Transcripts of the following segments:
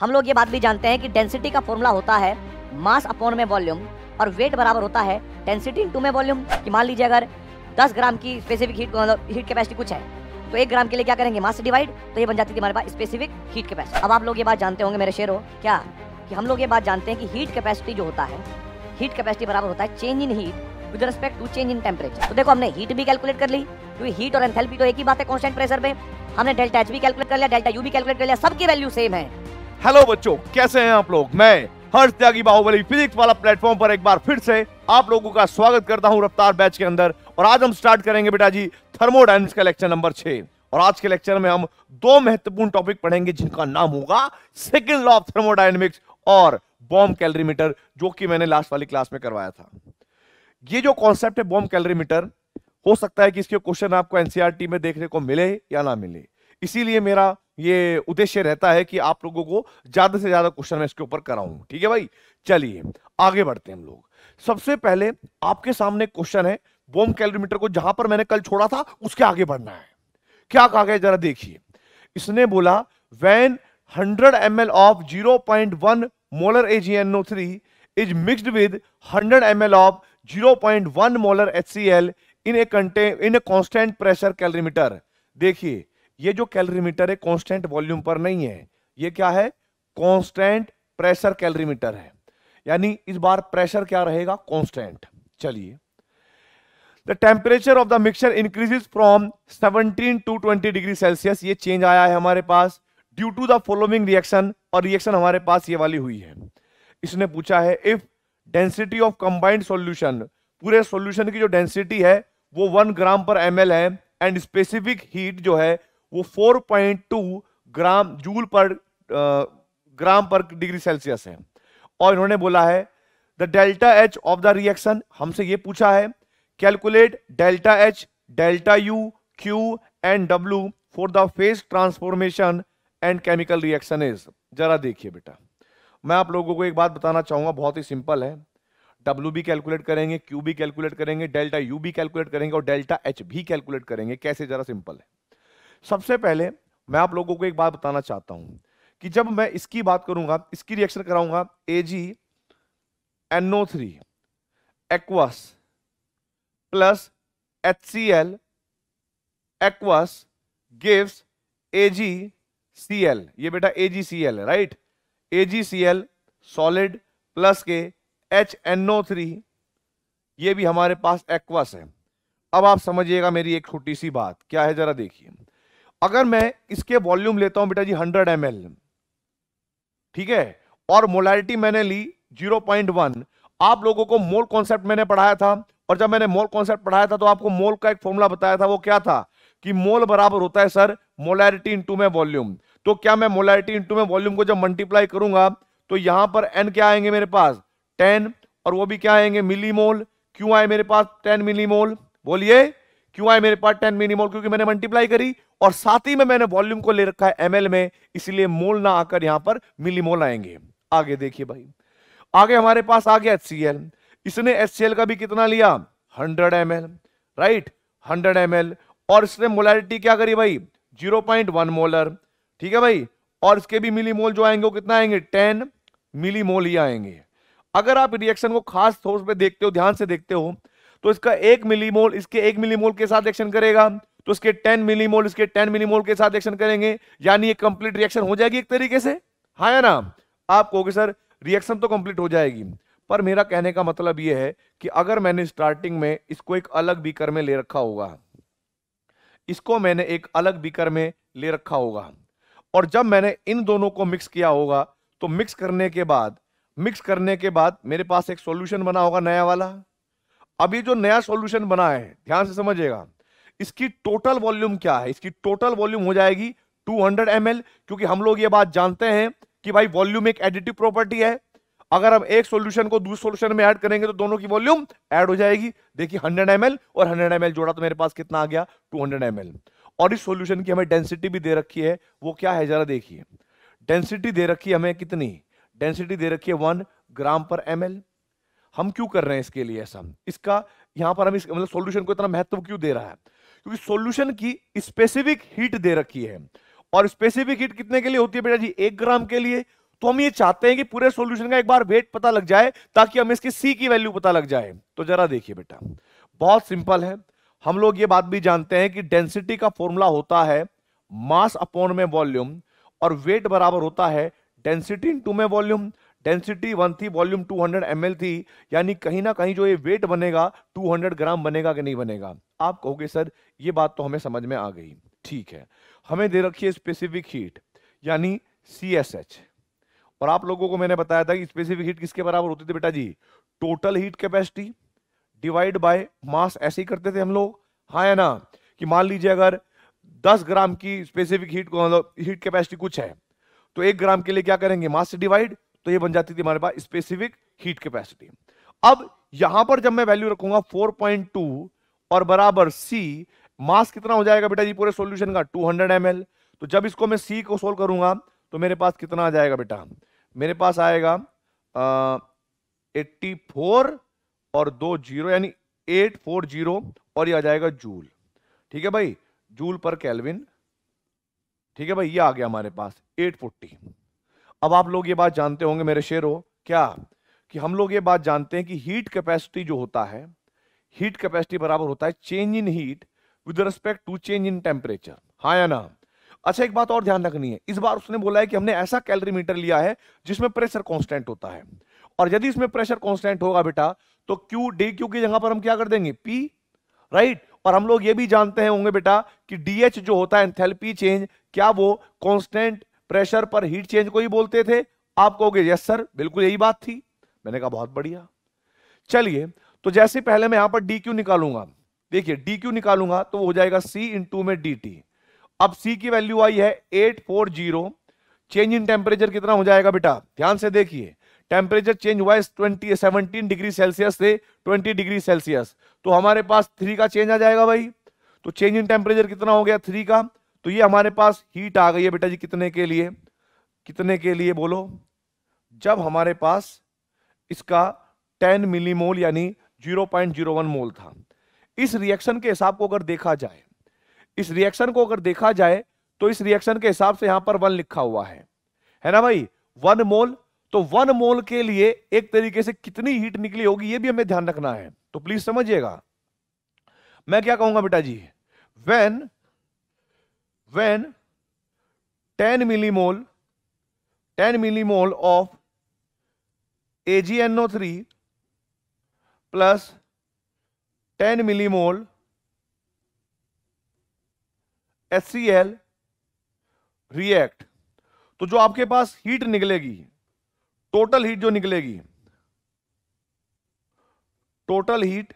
हम लोग ये बात भी जानते हैं कि डेंसिटी का फॉर्मूला होता है मास अपॉन में वॉल्यूम और वेट बराबर होता है डेंसिटी टू में वॉल्यूम कि मान लीजिए अगर 10 ग्राम की स्पेसिफिक हीट हीट कैपेसिटी कुछ है तो एक ग्राम के लिए क्या करेंगे मास से डिवाइड तो ये बन जाती थी हमारे पास स्पेसिफिक हीट कैपेसिटी अब आप लोग ये बात जानते होंगे मेरे शेयर हो क्या कि हम लोग ये बात जानते हैं कि हीट कैपेसिटी जो होता है हीट कैपेसिटी बराबर होता है change in heat with respect to change in temperature तो देखो हमने हीट भी कैलकुलेट कर ली क्योंकि हीट और एंथेल्पी तो एक ही बात है कॉन्स्टेंट प्रेशर पे हमने डेल्टा एच भी कैलकुलेट कर लिया डेल्टा यू भी कैलकुलेट कर लिया सबकी वैल्यू सेम है हेलो बच्चों कैसे हैं आप लोग मैं हर्ष त्यागी बाहुबली फिजिक्स वाला प्लेटफॉर्म पर एक बार फिर से आप लोगों का स्वागत करता हूं रफ्तार बैच के अंदर और आज हम स्टार्ट करेंगे बेटा जी थर्मोडाइनमिक्स का लेक्चर नंबर छह और आज के लेक्चर में हम दो महत्वपूर्ण टॉपिक पढ़ेंगे जिनका नाम होगा सेकेंड लॉ ऑफ थर्मोडाइनमिक्स और बॉम्ब कैलरीमीटर जो कि मैंने लास्ट वाली क्लास में करवाया था ये जो कॉन्सेप्ट है बॉम्ब कैलरीमीटर हो सकता है कि इसके क्वेश्चन आपको एनसीआरटी e में देखने को मिले या ना मिले इसीलिए मेरा ये उद्देश्य रहता है कि आप लोगों को ज्यादा से ज्यादा क्वेश्चन मैं इसके ऊपर कराऊं ठीक है भाई चलिए आगे बढ़ते हैं हम लोग सबसे पहले आपके सामने क्वेश्चन है बोम कैलोमीटर को जहां पर मैंने कल छोड़ा था उसके आगे बढ़ना है क्या कहा गया जरा देखिए इसने बोला one hundred M of zero molar AgNO3 is mixed with hundred M of 0.1 molar HCl in a कंटे in a constant pressure calorimeter देखिए ये जो कैलरीमीटर है कांस्टेंट वॉल्यूम पर नहीं है ये क्या है कांस्टेंट प्रेशर कैलरीमीटर है यानी इस बार प्रेशर क्या रहेगा कांस्टेंट चलिए the temperature of the mixture increases from 17 to 20 degree Celsius ये चेंज आया है हमारे पास due to the following reaction और रिएक्शन हमारे पास ये वाली हुई है इसने पूछा है if density of combined solution पूरे सॉल्यूशन की जो डेंसिटी है वो वन ग्राम पर एम है एंड स्पेसिफिक हीट जो है वो 4.2 ग्राम जूल पर ग्राम पर डिग्री सेल्सियस है और इन्होंने बोला है the delta H of the reaction हमसे ये पूछा है calculate delta H delta U Q and W for the phase transformation and chemical reaction is जरा देखिए बेटा मैं आप लोगों को एक बात बताना चाहूंगा बहुत ही सिंपल है डब्ल्यू भी कैलकुलेट करेंगे क्यू भी कैलकुलेट करेंगे डेल्टा यू भी कैलकुलेट करेंगे और डेल्टा एच भी कैलकुलेट करेंगे कैसे जरा सिंपल है सबसे पहले मैं आप लोगों को एक बात बताना चाहता हूं कि जब मैं इसकी बात करूंगा इसकी रिएक्शन कराऊंगा A G NO three aqueous plus H C L aqueous A G C L ये बेटा ए जी सी एल है right G C L solid plus के एच एनओ थ्री ये भी हमारे पास एक्वस है अब आप समझिएगा मेरी एक छोटी सी बात क्या है जरा देखिए अगर मैं इसके वॉल्यूम लेता हूं बेटा जी 100 एम ठीक है और मोलैरिटी मैंने ली 0.1 आप लोगों को मोल कॉन्सेप्ट मैंने पढ़ाया था और जब मैंने मोल कॉन्सेप्ट पढ़ाया था तो आपको मोल का एक फॉर्मूला बताया था वो क्या था कि मोल बराबर होता है सर मोलैरिटी इंटू में वॉल्यूम तो क्या मैं मोलैरिटी इंटू में वॉल्यूम को जब मल्टीप्लाई करूंगा तो यहां पर एन क्या आएंगे मेरे पास टेन और वो भी क्या आएंगे मिली मोल क्यों आए मेरे पास टेन मिली मोल बोलिए क्यों आए मेरे पास टेन मिली मोल क्योंकि मैंने मल्टीप्लाई करी और साथ ही में मैंने वॉल्यूम को ले रखा है एमएल में इसलिए मोल ना आकर यहां पर मिलीमोल आएंगे आगे देखिए भाई आगे हमारे पास आ गया एचसीएल इसने एचसीएल का भी कितना लिया hundred M right hundred M और इसने मोलरिटी क्या करी भाई जीरो मोलर ठीक है भाई और इसके भी मिली मोल जो आएंगे वो कितना आएंगे टेन मिली मोल ही आएंगे अगर आप रिएक्शन को खास तौर पे देखते हो ध्यान से देखते हो तो इसका एक मिलीमोल इसके एक मिलीमोल के साथ रिएक्शन करेगा तो इसके 10 मिलीमोल इसके 10 मिलीमोल के साथ रिएक्शन करेंगे यानी ये कंप्लीट रिएक्शन हो जाएगी एक तरीके से हाँ या ना आप कहोगे सर रिएक्शन तो कंप्लीट हो जाएगी पर मेरा कहने का मतलब ये है कि अगर मैंने स्टार्टिंग में इसको एक अलग बीकर में ले रखा होगा इसको मैंने एक अलग बीकर में ले रखा होगा और जब मैंने इन दोनों को मिक्स किया होगा तो मिक्स करने के बाद मिक्स करने के बाद मेरे पास एक सॉल्यूशन बना होगा नया वाला अभी जो नया सॉल्यूशन बना है ध्यान से समझिएगा इसकी टोटल वॉल्यूम क्या है इसकी टोटल वॉल्यूम हो जाएगी 200 हंड्रेड क्योंकि हम लोग ये बात जानते हैं कि भाई वॉल्यूम एक एडिटिव प्रॉपर्टी है अगर हम एक सॉल्यूशन को दूसरे सॉल्यूशन में ऐड करेंगे तो दोनों की वॉल्यूम ऐड हो जाएगी देखिए 100 ml और 100 ml जोड़ा तो मेरे पास कितना आ गया 200 ml और इस सॉल्यूशन की हमें डेंसिटी भी दे रखी है वो क्या है जरा देखिए डेंसिटी दे रखी है हमें कितनी डेंसिटी दे रखी है वन ग्राम पर एम हम क्यों कर रहे हैं इसके लिए ऐसा इसका यहां पर हम इस मतलब सॉल्यूशन को इतना महत्व क्यों दे रहा है क्योंकि सॉल्यूशन की स्पेसिफिक हीट दे रखी है और स्पेसिफिक हीट कितने के लिए होती है बेटा जी एक ग्राम के लिए तो हम ये चाहते हैं कि पूरे सॉल्यूशन का एक बार वेट पता लग जाए ताकि हमें इसकी सी की वैल्यू पता लग जाए तो जरा देखिए बेटा बहुत सिंपल है हम लोग ये बात भी जानते हैं कि डेंसिटी का फॉर्मूला होता है मास अपॉन में वॉल्यूम और वेट बराबर होता है डेंसिटी इंटू में वॉल्यूम डेंसिटी वन थी वॉल्यूम 200 ml थी यानी कहीं ना कहीं जो ये वेट बनेगा 200 ग्राम बनेगा कि नहीं बनेगा आप कहोगे सर ये बात तो हमें समझ में आ गई ठीक है हमें दे रखी है स्पेसिफिक हीट यानी सी और आप लोगों को मैंने बताया था कि स्पेसिफिक हीट किसके बराबर होती थी बेटा जी total heat capacity divide by mass ऐसे ही करते थे हम लोग हाँ है ना कि मान लीजिए अगर 10 ग्राम की स्पेसिफिक हीट को हीट मतलब कैपेसिटी कुछ है तो एक ग्राम के लिए क्या करेंगे मास से डिवाइड तो ये बन जाती थी हमारे पास स्पेसिफिक हीट कैपेसिटी अब यहां पर जब मैं वैल्यू रखूंगा 4.2 और बराबर C मास कितना हो जाएगा बेटा जी पूरे सॉल्यूशन का 200 हंड्रेड तो जब इसको मैं सी को सोल्व करूंगा तो मेरे पास कितना आ जाएगा बेटा मेरे पास आएगा एट्टी फोर और दो जीरो यानी एट फोर जीरो और ये आ जाएगा जूल ठीक है भाई जूल पर कैलविन ठीक है भाई ये आ गया हमारे पास एट फोर्टी अब आप लोग ये बात जानते होंगे मेरे शेर हो क्या कि हम लोग ये बात जानते हैं कि हीट कैपेसिटी जो होता है हीट कैपेसिटी बराबर होता है change in heat with respect to change in temperature हाँ या ना अच्छा एक बात और ध्यान रखनी है इस बार उसने बोला है कि हमने ऐसा कैलरी लिया है जिसमें प्रेशर कॉन्स्टेंट होता है और यदि इसमें प्रेशर कॉन्स्टेंट होगा बेटा तो क्यू डी क्यू की जगह पर हम क्या कर देंगे पी राइट और हम लोग ये भी जानते हैं होंगे बेटा कि डीएच जो होता है एंथैल्पी चेंज क्या वो कांस्टेंट प्रेशर पर हीट चेंज को ही बोलते थे आप कहोगे यस सर बिल्कुल यही बात थी मैंने कहा बहुत बढ़िया चलिए तो जैसे पहले मैं यहां पर डी क्यू निकालूंगा देखिए डी क्यू निकालूंगा तो हो जाएगा सी इंटू में डी टी अब सी की वैल्यू आई है eight four zero change in temperature कितना हो जाएगा बेटा ध्यान से देखिए टेम्परेचर चेंज हुआ ट्वेंटी सेवनटीन डिग्री सेल्सियस से ट्वेंटी डिग्री सेल्सियस तो हमारे पास थ्री का चेंज आ जाएगा भाई तो चेंज इन टेम्परेचर कितना हो गया थ्री का तो ये हमारे पास हीट आ गई है बेटा जी कितने के लिए कितने के लिए बोलो जब हमारे पास इसका 10 मिलीमोल यानी 0.01 मोल था इस रिएक्शन के हिसाब को अगर देखा जाए इस रिएक्शन को अगर देखा जाए तो इस रिएक्शन के हिसाब से यहां पर वन लिखा हुआ है है ना भाई वन मोल तो वन मोल के लिए एक तरीके से कितनी हीट निकली होगी ये भी हमें ध्यान रखना है तो प्लीज समझिएगा मैं क्या कहूंगा बेटा जी when when 10 millimole 10 millimole of AgNO3 plus 10 millimole HCl react तो जो आपके पास हीट निकलेगी टोटल हीट जो निकलेगी total heat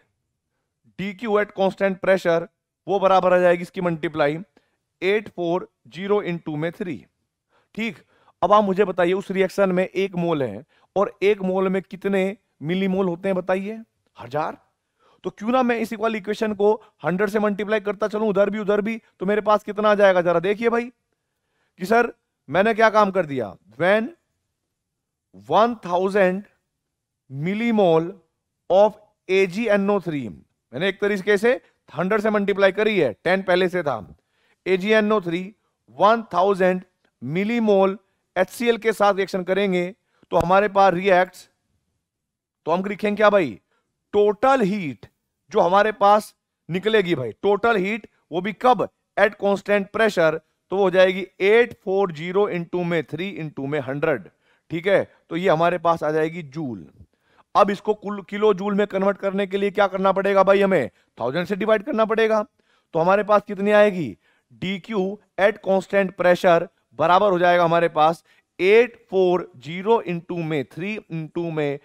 D Q at constant pressure वो बराबर आ जाएगी इसकी multiply eight four zero into में थ्री ठीक अब आप मुझे बताइए उस रिएक्शन में एक मोल है और एक मोल में कितने मिली मोल होते हैं बताइए हजार तो क्यों ना मैं इस इक्वल इक्वेशन को हंड्रेड से मल्टीप्लाई करता चलूं उधर भी उधर भी तो मेरे पास कितना आ जाएगा जरा देखिए भाई कि सर मैंने क्या काम कर दिया when one thousand millimole of A G NO three मैंने एक तरीके से हंड्रेड से मल्टीप्लाई करी है टेन पहले से था AgNO3 1000 मिलीमोल HCl के साथ रिएक्शन करेंगे तो हमारे पास रिएक्ट तो हम लिखेंगे क्या भाई टोटल हीट जो हमारे पास निकलेगी भाई टोटल हीट वो भी कब एट कांस्टेंट प्रेशर तो वो हो जाएगी 840 फोर जीरो इंटू में थ्री इंटू में हंड्रेड ठीक है तो ये हमारे पास आ जाएगी जूल अब इसको कुल किलो जूल में कन्वर्ट करने के लिए क्या करना पड़ेगा भाई हमें थाउजेंड से डिवाइड करना पड़ेगा तो हमारे पास कितनी आएगी D Q at constant pressure बराबर हो जाएगा हमारे पास एट फोर जीरो इंटू में थ्री इंटू में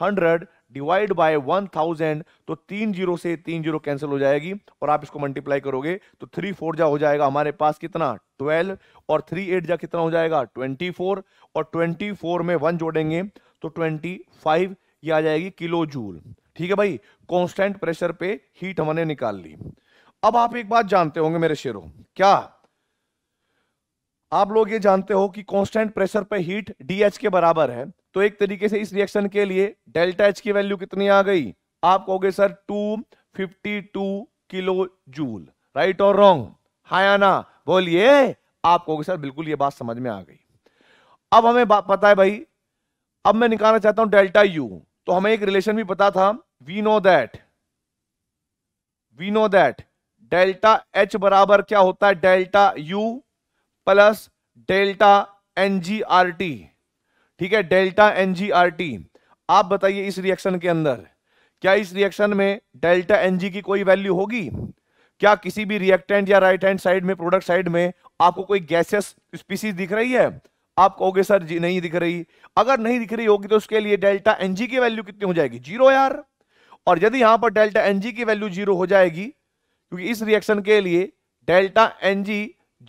hundred divide by one thousand तो तीन जीरो से तीन जीरो कैंसिल हो जाएगी और आप इसको मल्टीप्लाई करोगे तो थ्री फोर जा हो जाएगा हमारे पास कितना ट्वेल्व और थ्री एट जा कितना हो जाएगा ट्वेंटी फोर और ट्वेंटी फोर में वन जोड़ेंगे तो ट्वेंटी फाइव ये आ जाएगी किलो जूल ठीक है भाई कॉन्स्टेंट प्रेशर पे हीट हमने निकाल ली अब आप एक बात जानते होंगे मेरे शेरों क्या आप लोग ये जानते हो कि कांस्टेंट प्रेशर पे हीट डीएच के बराबर है तो एक तरीके से इस रिएक्शन के लिए डेल्टा एच की वैल्यू कितनी आ गई आप कहोगे सर 252 किलो जूल राइट और रॉन्ग हायाना बोलिए आप कहोगे सर बिल्कुल ये बात समझ में आ गई अब हमें पता है भाई अब मैं निकालना चाहता हूं डेल्टा यू तो हमें एक रिलेशन भी पता था we know that we know that delta H बराबर क्या होता है delta U plus delta N G R T ठीक है delta N G R T आप बताइए इस रिएक्शन के अंदर क्या इस रिएक्शन में डेल्टा एन जी की कोई वैल्यू होगी क्या किसी भी रिएक्टेंट या राइट हैंड साइड में प्रोडक्ट साइड में आपको कोई गैसियस स्पीसीज दिख रही है आप कहोगे सर जी नहीं दिख रही अगर नहीं दिख रही होगी तो उसके लिए डेल्टा एनजी की वैल्यू कितनी हो जाएगी जीरो यार और यदि यहां पर डेल्टा एनजी की वैल्यू जीरो हो जाएगी क्योंकि इस रिएक्शन के लिए डेल्टा एन जी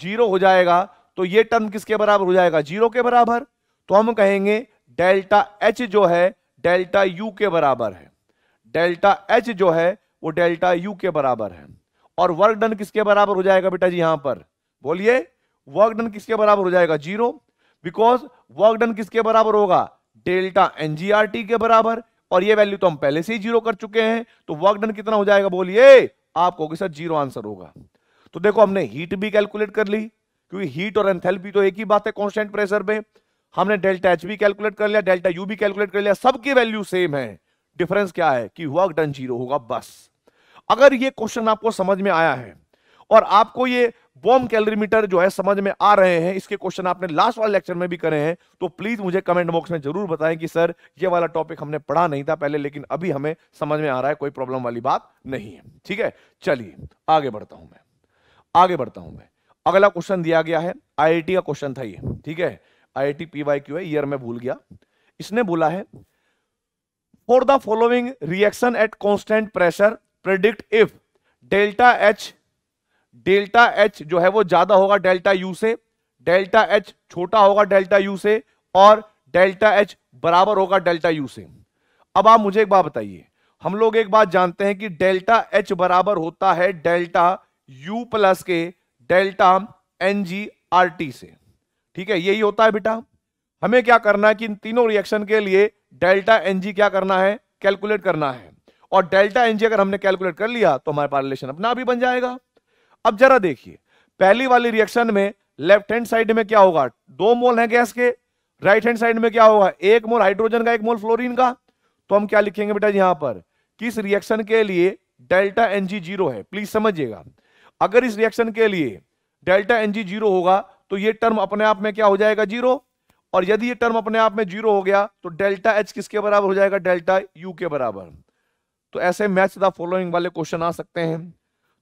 जीरो हो जाएगा तो ये टर्म किसके बराबर हो जाएगा जीरो के बराबर तो हम कहेंगे डेल्टा एच जो है डेल्टा यू के बराबर है डेल्टा एच जो है वो डेल्टा यू के बराबर है और वर्क डन किसके बराबर हो जाएगा बेटा जी यहां पर बोलिए वर्क डन किसके बराबर हो जाएगा जीरो बिकॉज वर्क डन किसके बराबर होगा डेल्टा टी के बराबर और ये वैल्यू तो हम पहले से ही जीरो कर चुके हैं तो वर्क डन कितना हो जाएगा बोलिए आप कहोगे सर जीरो आंसर होगा तो देखो हमने हीट भी कैलकुलेट कर ली क्योंकि हीट और एंथेल्पी तो एक ही बात है कांस्टेंट प्रेशर में हमने डेल्टा एच भी कैलकुलेट कर लिया डेल्टा यू भी कैलकुलेट कर लिया सबकी वैल्यू सेम है डिफरेंस क्या है कि वर्क डन जीरो होगा बस अगर ये क्वेश्चन आपको समझ में आया है और आपको ये बॉम कैलोरीमीटर जो है समझ में आ रहे हैं इसके क्वेश्चन आपने लास्ट वाले लेक्चर में भी करे हैं तो प्लीज मुझे कमेंट बॉक्स में जरूर बताएं कि सर ये वाला टॉपिक हमने पढ़ा नहीं था पहले लेकिन अभी हमें समझ में आ रहा है कोई प्रॉब्लम वाली बात नहीं है ठीक है चलिए आगे बढ़ता हूं मैं आगे बढ़ता हूं मैं अगला क्वेश्चन दिया गया है आई का क्वेश्चन था ये ठीक है आई आईआईटी क्यू है ईयर में भूल गया इसने बोला है for the following reaction at constant pressure predict if delta H delta H जो है वो ज्यादा होगा डेल्टा यू से डेल्टा एच छोटा होगा डेल्टा यू से और डेल्टा एच बराबर होगा डेल्टा यू से अब आप मुझे एक बात बताइए हम लोग एक बात जानते हैं कि डेल्टा एच बराबर होता है डेल्टा यू प्लस के delta N G R T से ठीक है यही होता है बेटा हमें क्या करना है कि इन तीनों रिएक्शन के लिए डेल्टा एन जी क्या करना है कैलकुलेट करना है और डेल्टा एन जी अगर हमने कैलकुलेट कर लिया तो हमारे पास रिलेशन अपना भी बन जाएगा अब जरा देखिए पहली वाली रिएक्शन में लेफ्ट हैंड साइड में क्या होगा दो मोल है गैस के राइट हैंड साइड में क्या होगा एक मोल हाइड्रोजन का एक मोल फ्लोरीन का तो हम क्या लिखेंगे बेटा यहां पर किस रिएक्शन के लिए डेल्टा एनजी जीरो है प्लीज समझिएगा अगर इस रिएक्शन के लिए डेल्टा एनजी जीरो होगा तो ये टर्म अपने आप में क्या हो जाएगा जीरो और यदि ये टर्म अपने आप में जीरो हो गया तो डेल्टा एच किसके बराबर हो जाएगा डेल्टा यू के बराबर तो ऐसे मैच द फॉलोइंग वाले क्वेश्चन आ सकते हैं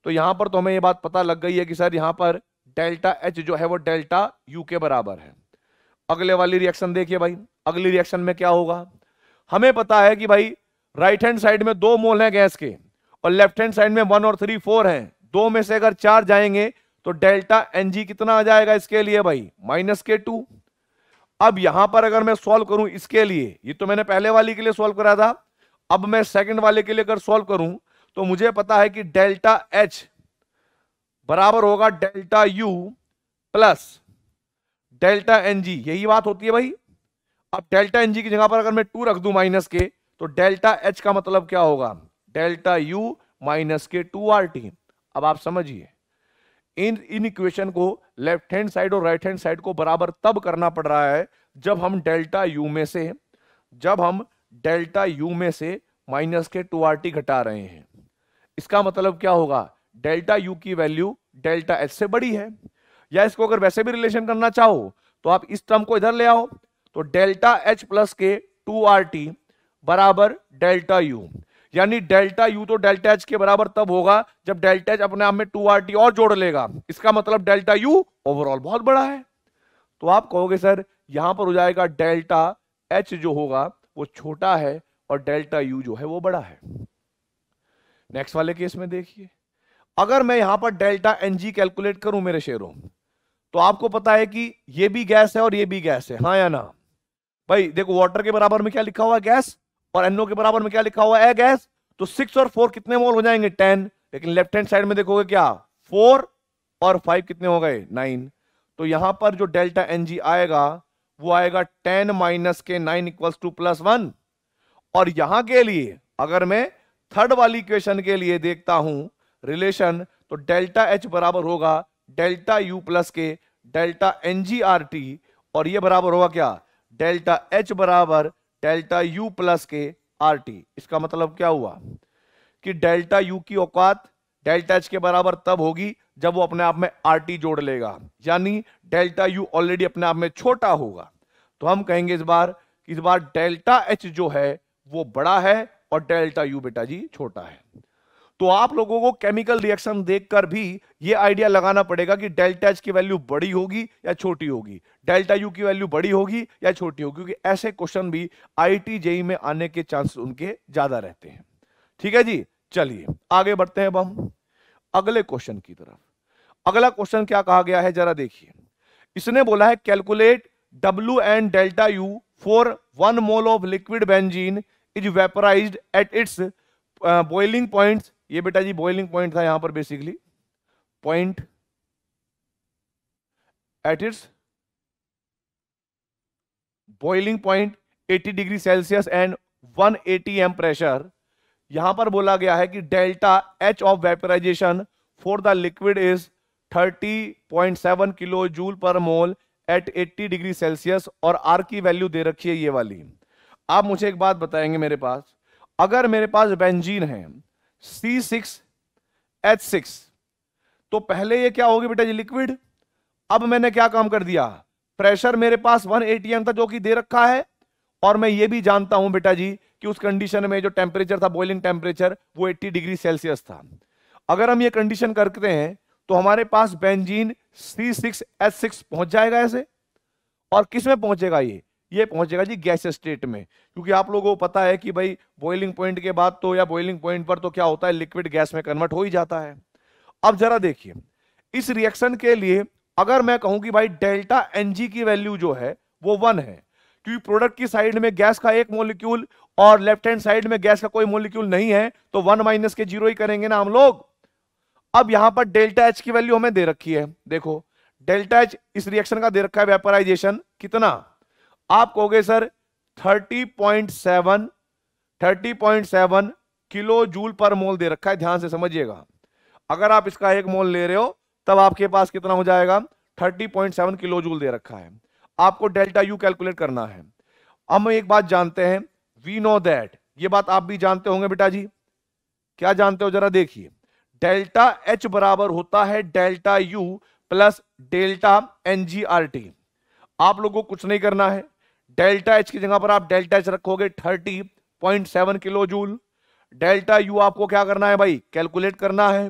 तो यहां पर तो हमें ये बात पता लग गई है कि सर यहां पर डेल्टा एच जो है वो डेल्टा यू के बराबर है अगले वाली रिएक्शन देखिए भाई अगली रिएक्शन में क्या होगा हमें पता है कि भाई राइट हैंड साइड में दो मोल हैं गैस के और लेफ्ट हैंड साइड में वन और थ्री फोर हैं दो में से अगर चार जाएंगे तो डेल्टा एन जी कितना आ जाएगा इसके लिए भाई माइनस के टू अब यहां पर अगर मैं सॉल्व करूं इसके लिए ये तो मैंने पहले वाली के लिए सॉल्व करा था अब मैं सेकंड वाले के लिए अगर सॉल्व करूं तो मुझे पता है कि डेल्टा एच बराबर होगा delta U plus delta N G यही बात होती है भाई अब डेल्टा एन जी की जगह पर अगर मैं टू रख दू माइनस के तो डेल्टा एच का मतलब क्या होगा डेल्टा यू माइनस के टू आर टी अब आप समझिए इन इन इक्वेशन को लेफ्ट हैंड साइड और राइट हैंड साइड को बराबर तब करना पड़ रहा है जब हम डेल्टा यू में से जब हम डेल्टा यू में से माइनस के टू आर टी घटा रहे हैं इसका मतलब क्या होगा डेल्टा यू की वैल्यू डेल्टा एच से बड़ी है या इसको अगर वैसे भी रिलेशन करना चाहो तो आप इस टर्म को इधर ले आओ तो डेल्टा एच प्लस के टू आर टी बराबर डेल्टा यू यानी डेल्टा यू तो डेल्टा एच के बराबर तब होगा जब डेल्टा एच अपने आप में टू आर टी और जोड़ लेगा इसका मतलब डेल्टा यू ओवरऑल बहुत बड़ा है तो आप कहोगे सर यहां पर हो जाएगा डेल्टा एच जो होगा वो छोटा है और डेल्टा यू जो है वो बड़ा है नेक्स्ट वाले केस में देखिए अगर मैं यहां पर डेल्टा एन जी कैलकुलेट करूं मेरे शेयरों तो आपको पता है कि ये भी गैस है और ये भी गैस है हाँ या ना भाई देखो वाटर के बराबर में क्या लिखा हुआ है गैस और एनओ के बराबर में क्या लिखा हुआ है गैस तो सिक्स और फोर कितने मोल हो जाएंगे टेन लेकिन लेफ्ट हैंड साइड में देखोगे क्या फोर और फाइव कितने हो गए नाइन तो यहां पर जो डेल्टा एन जी आएगा वो आएगा टेन माइनस के nine equals to plus one और यहां के लिए अगर मैं थर्ड वाली इक्वेशन के लिए देखता हूं रिलेशन तो डेल्टा एच बराबर होगा डेल्टा यू प्लस के delta N G R T और ये बराबर होगा क्या डेल्टा एच बराबर डेल्टा यू प्लस के आर टी इसका मतलब क्या हुआ कि डेल्टा यू की औकात डेल्टा एच के बराबर तब होगी जब वो अपने आप में आर टी जोड़ लेगा यानी डेल्टा यू ऑलरेडी अपने आप में छोटा होगा तो हम कहेंगे इस बार इस बार डेल्टा एच जो है वो बड़ा है और डेल्टा यू बेटा जी छोटा है तो आप लोगों को केमिकल रिएक्शन देखकर भी ये आइडिया लगाना पड़ेगा कि डेल्टा एच की वैल्यू बड़ी होगी या छोटी होगी डेल्टा यू की वैल्यू बड़ी होगी या छोटी होगी क्योंकि ऐसे क्वेश्चन भी जेई में आने के चांस उनके ज्यादा रहते हैं ठीक है जी चलिए आगे बढ़ते हैं अब हम अगले क्वेश्चन की तरफ अगला क्वेश्चन क्या कहा गया है जरा देखिए इसने बोला है calculate W and delta U for one mole of liquid benzene is vaporise at its boiling point ये बेटा जी बॉइलिंग पॉइंट था यहां पर basically point at its boiling point 80 degree Celsius and 180 A T M pressure यहां पर बोला गया है कि delta H of vaporisation for the liquid is 30.7 kilo joule per mole at 80 degree Celsius और आर की वैल्यू दे रखी है ये वाली आप मुझे एक बात बताएंगे मेरे पास अगर मेरे पास बेंजीन है सी सिक्स एच सिक्स तो पहले ये क्या होगी बेटा जी लिक्विड अब मैंने क्या काम कर दिया प्रेशर मेरे पास 1 एटीएम था जो कि दे रखा है और मैं ये भी जानता हूं बेटा जी कि उस कंडीशन में जो टेम्परेचर था बॉइलिंग टेम्परेचर वो 80 डिग्री सेल्सियस था अगर हम ये कंडीशन करते हैं तो हमारे पास benzene C six H six पहुंच जाएगा ऐसे और किस में पहुंचेगा ये ये पहुंचेगा जी गैस स्टेट में क्योंकि आप लोगों को पता है कि भाई बॉइलिंग पॉइंट के बाद तो या बॉइलिंग पॉइंट पर तो क्या होता है लिक्विड गैस में कन्वर्ट हो ही जाता है अब जरा देखिए इस रिएक्शन के लिए अगर मैं कहूं कि भाई डेल्टा एनजी की वैल्यू जो है वो वन है क्योंकि प्रोडक्ट की साइड में गैस का एक मोलिक्यूल और लेफ्ट हैंड साइड में गैस का कोई मोलिक्यूल नहीं है तो वन माइनस के जीरो ही करेंगे ना हम लोग अब यहां पर डेल्टा एच की वैल्यू हमें दे रखी है देखो डेल्टा एच इस रिएक्शन का दे रखा है वेपराइजेशन कितना आप कहोगे सर 30.7 30.7 किलो जूल पर मोल दे रखा है ध्यान से समझिएगा अगर आप इसका एक मोल ले रहे हो तब आपके पास कितना हो जाएगा 30.7 किलो जूल दे रखा है आपको डेल्टा यू कैलकुलेट करना है हम एक बात जानते हैं वी नो दैट ये बात आप भी जानते होंगे बेटा जी क्या जानते हो जरा देखिए डेल्टा एच बराबर होता है delta U plus delta N G R T आप लोगों को कुछ नहीं करना है डेल्टा एच की जगह पर आप डेल्टा एच रखोगे thirty point seven kilo joule delta U आपको क्या करना है भाई कैलकुलेट करना है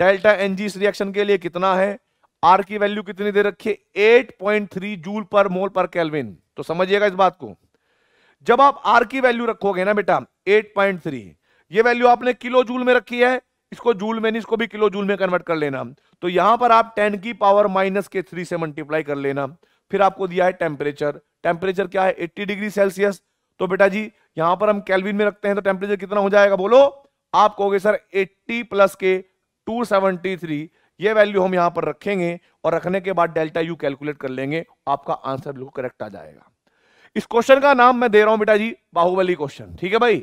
डेल्टा एन जी इस रिएक्शन के लिए कितना है आर की वैल्यू कितनी दे रखी है 8.3 जूल पर मोल पर कैलविन तो समझिएगा इस बात को जब आप आर की वैल्यू रखोगे ना बेटा थ्री ये वैल्यू आपने किलो जूल में रखी है इसको जूल में नहीं इसको भी किलो जूल में कन्वर्ट कर लेना तो यहां पर आप 10 की पावर माइनस के थ्री से मल्टीप्लाई कर लेना फिर आपको दिया है टेम्परेचर टेम्परेचर क्या है एट्टी डिग्री सेल्सियस तो बेटा जी यहां पर हम कैलविन में रखते हैं तो टेम्परेचर कितना हो जाएगा बोलो आप कहोगे सर एट्टी प्लस के 273 ये वैल्यू हम यहां पर रखेंगे और रखने के बाद डेल्टा यू कैलकुलेट कर लेंगे आपका आंसर बिल्कुल करेक्ट आ जाएगा इस क्वेश्चन का नाम मैं दे रहा हूं बेटा जी बाहुबली क्वेश्चन ठीक है भाई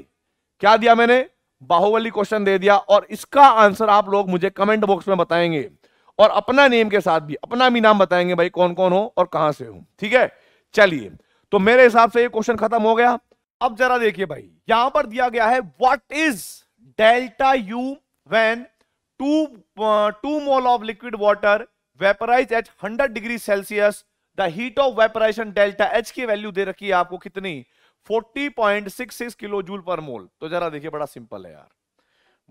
क्या दिया मैंने बाहुबली क्वेश्चन दे दिया और इसका आंसर आप लोग मुझे कमेंट बॉक्स में बताएंगे और अपना नेम के साथ भी अपना भी नाम बताएंगे भाई कौन कौन हो और कहां से हो ठीक है चलिए तो मेरे हिसाब से ये क्वेश्चन खत्म हो गया अब जरा देखिए भाई यहां पर दिया गया है what is delta U when two two mole of liquid water vaporise at 100 degree Celsius the heat of vaporisation delta H की वैल्यू दे रखी है आपको कितनी 40.66 किलो जूल पर मोल तो जरा देखिए बड़ा सिंपल है यार